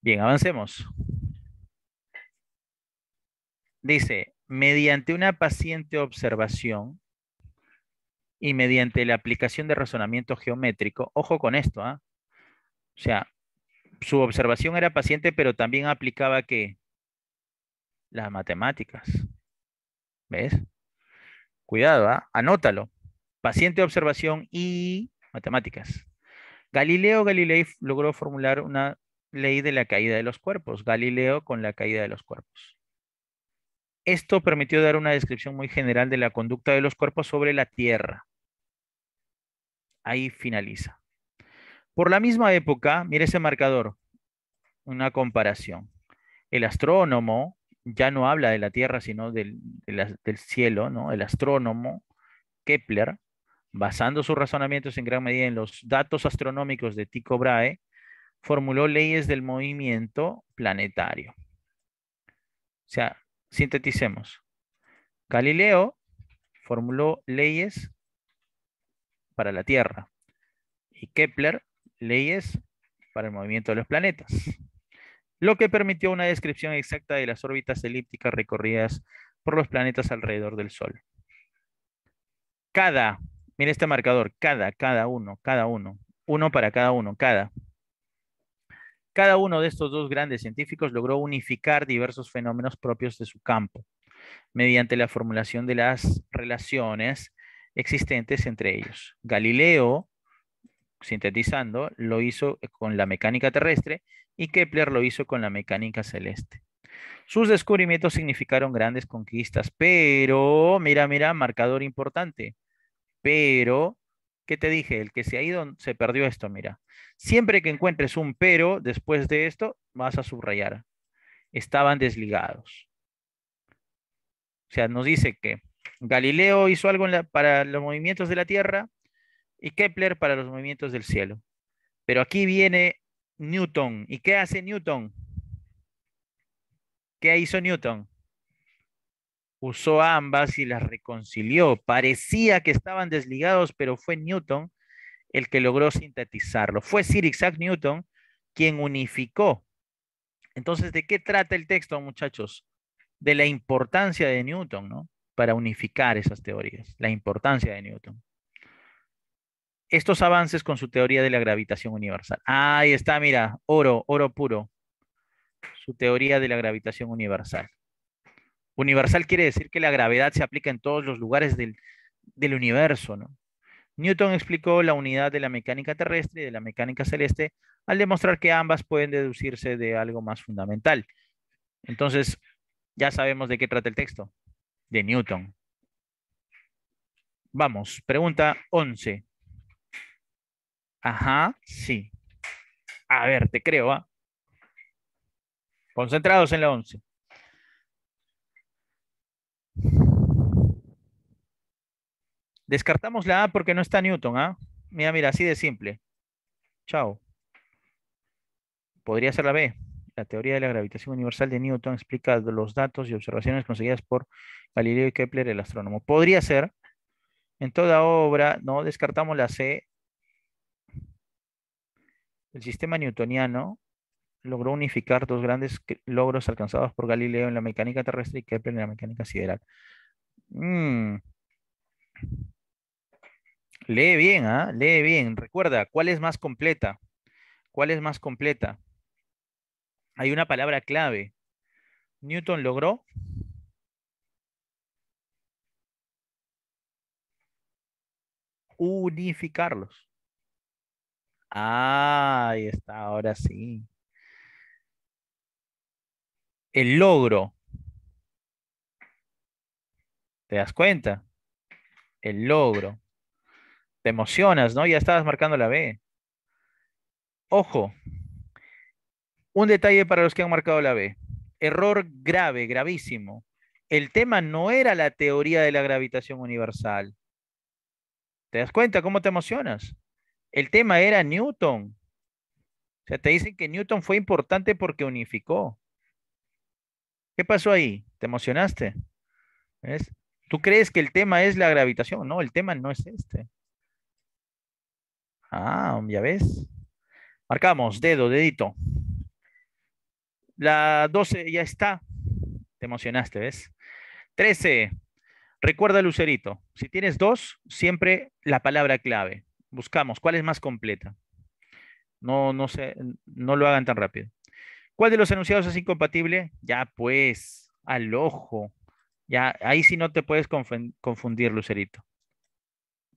Bien, avancemos. Dice, mediante una paciente observación y mediante la aplicación de razonamiento geométrico, ojo con esto, ¿ah? O sea, su observación era paciente, pero también aplicaba que las matemáticas. ¿Ves? Cuidado, ¿ah? anótalo. Paciente observación y matemáticas. Galileo Galilei logró formular una ley de la caída de los cuerpos, Galileo con la caída de los cuerpos. Esto permitió dar una descripción muy general de la conducta de los cuerpos sobre la Tierra. Ahí finaliza. Por la misma época, mire ese marcador, una comparación. El astrónomo ya no habla de la Tierra, sino del, del cielo, ¿no? El astrónomo Kepler basando sus razonamientos en gran medida en los datos astronómicos de Tycho Brahe, formuló leyes del movimiento planetario. O sea, sinteticemos. Galileo formuló leyes para la Tierra y Kepler leyes para el movimiento de los planetas, lo que permitió una descripción exacta de las órbitas elípticas recorridas por los planetas alrededor del Sol. Cada Mira este marcador, cada, cada uno, cada uno, uno para cada uno, cada. Cada uno de estos dos grandes científicos logró unificar diversos fenómenos propios de su campo mediante la formulación de las relaciones existentes entre ellos. Galileo, sintetizando, lo hizo con la mecánica terrestre y Kepler lo hizo con la mecánica celeste. Sus descubrimientos significaron grandes conquistas, pero mira, mira, marcador importante pero, ¿qué te dije? El que se ha ido se perdió esto, mira. Siempre que encuentres un pero después de esto, vas a subrayar. Estaban desligados. O sea, nos dice que Galileo hizo algo para los movimientos de la Tierra y Kepler para los movimientos del cielo. Pero aquí viene Newton. ¿Y qué hace Newton? ¿Qué hizo Newton? usó ambas y las reconcilió. Parecía que estaban desligados, pero fue Newton el que logró sintetizarlo. Fue Sir Isaac Newton quien unificó. Entonces, ¿de qué trata el texto, muchachos? De la importancia de Newton, ¿no? Para unificar esas teorías, la importancia de Newton. Estos avances con su teoría de la gravitación universal. Ahí está, mira, oro, oro puro. Su teoría de la gravitación universal. Universal quiere decir que la gravedad se aplica en todos los lugares del, universo, ¿no? Newton explicó la unidad de la mecánica terrestre y de la mecánica celeste al demostrar que ambas pueden deducirse de algo más fundamental. Entonces, ya sabemos de qué trata el texto, de Newton. Vamos, pregunta 11. Ajá, sí. A ver, te creo, ¿ah? Concentrados en la 11. Descartamos la A porque no está Newton, ¿ah? Mira, mira, así de simple. Chao. Podría ser la B. La teoría de la gravitación universal de Newton explica los datos y observaciones conseguidas por Galileo y Kepler, el astrónomo. Podría ser. En toda obra, no descartamos la C. El sistema newtoniano logró unificar dos grandes logros alcanzados por Galileo en la mecánica terrestre y Kepler en la mecánica sideral. Mm. Lee bien, ¿ah? Lee bien. Recuerda, ¿cuál es más completa? ¿Cuál es más completa? Hay una palabra clave. Newton logró. Unificarlos. Ah, ahí está, ahora sí. El logro. ¿Te das cuenta? El logro. Te emocionas, ¿no? Ya estabas marcando la B. Ojo, un detalle para los que han marcado la B. Error grave, gravísimo. El tema no era la teoría de la gravitación universal. ¿Te das cuenta cómo te emocionas? El tema era Newton. O sea, te dicen que Newton fue importante porque unificó. ¿Qué pasó ahí? ¿Te emocionaste? ¿Tú crees que el tema es la gravitación? No, el tema no es este. Ah, ya ves. Marcamos, dedo, dedito. La 12 ya está. Te emocionaste, ¿ves? 13. Recuerda, Lucerito, si tienes dos, siempre la palabra clave. Buscamos cuál es más completa. No, no, no lo hagan tan rápido. ¿Cuál de los enunciados es incompatible? Ya pues, al ojo. Ya, ahí sí no te puedes confundir, Lucerito.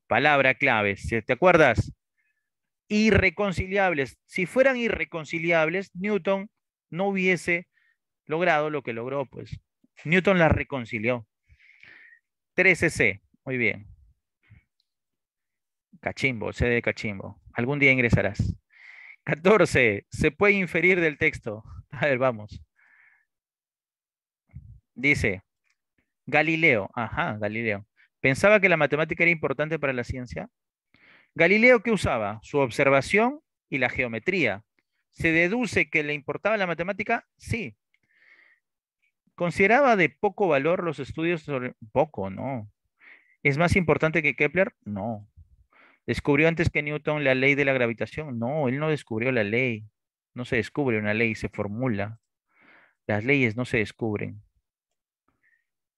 Palabra clave. ¿Te acuerdas? irreconciliables. Si fueran irreconciliables, Newton no hubiese logrado lo que logró, pues. Newton las reconcilió. 13C, muy bien. Cachimbo, C de cachimbo. Algún día ingresarás. 14, se puede inferir del texto. A ver, vamos. Dice, Galileo, ajá, Galileo. ¿Pensaba que la matemática era importante para la ciencia? Galileo, ¿qué usaba? Su observación y la geometría. ¿Se deduce que le importaba la matemática? Sí. ¿Consideraba de poco valor los estudios sobre... Poco, no. ¿Es más importante que Kepler? No. ¿Descubrió antes que Newton la ley de la gravitación? No, él no descubrió la ley. No se descubre una ley, se formula. Las leyes no se descubren.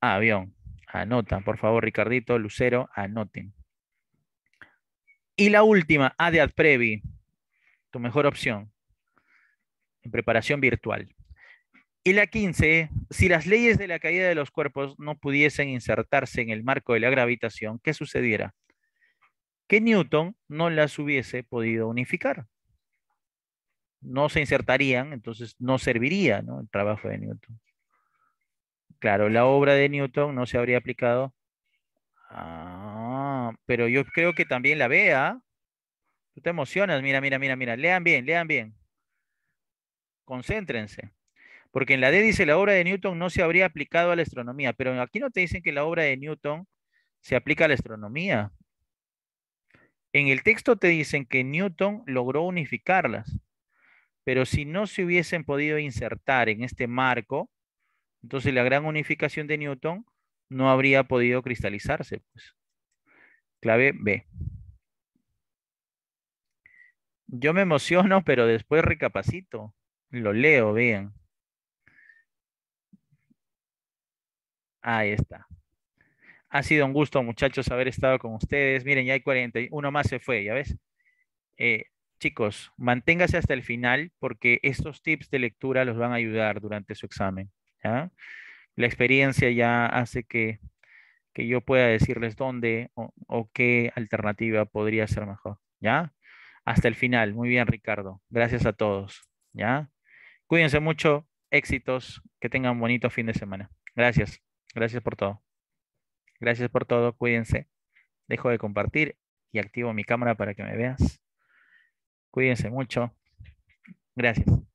Ah, avión, anota, por favor, Ricardito, Lucero, anoten. Y la última, de Previ, tu mejor opción en preparación virtual. Y la 15, si las leyes de la caída de los cuerpos no pudiesen insertarse en el marco de la gravitación, ¿qué sucediera? Que Newton no las hubiese podido unificar. No se insertarían, entonces no serviría ¿no? el trabajo de Newton. Claro, la obra de Newton no se habría aplicado a pero yo creo que también la vea. Tú te emocionas, mira, mira, mira, mira. Lean bien, lean bien. Concéntrense. Porque en la D dice la obra de Newton no se habría aplicado a la astronomía, pero aquí no te dicen que la obra de Newton se aplica a la astronomía. En el texto te dicen que Newton logró unificarlas, pero si no se hubiesen podido insertar en este marco, entonces la gran unificación de Newton no habría podido cristalizarse. Pues clave B. Yo me emociono, pero después recapacito. Lo leo, vean. Ahí está. Ha sido un gusto, muchachos, haber estado con ustedes. Miren, ya hay 41 más se fue, ¿ya ves? Eh, chicos, manténgase hasta el final porque estos tips de lectura los van a ayudar durante su examen. La experiencia ya hace que que yo pueda decirles dónde o, qué alternativa podría ser mejor, ¿ya? Hasta el final. Muy bien, Ricardo. Gracias a todos, ¿ya? Cuídense mucho, éxitos, que tengan un bonito fin de semana. Gracias, gracias por todo. Gracias por todo, cuídense. Dejo de compartir y activo mi cámara para que me veas. Cuídense mucho. Gracias.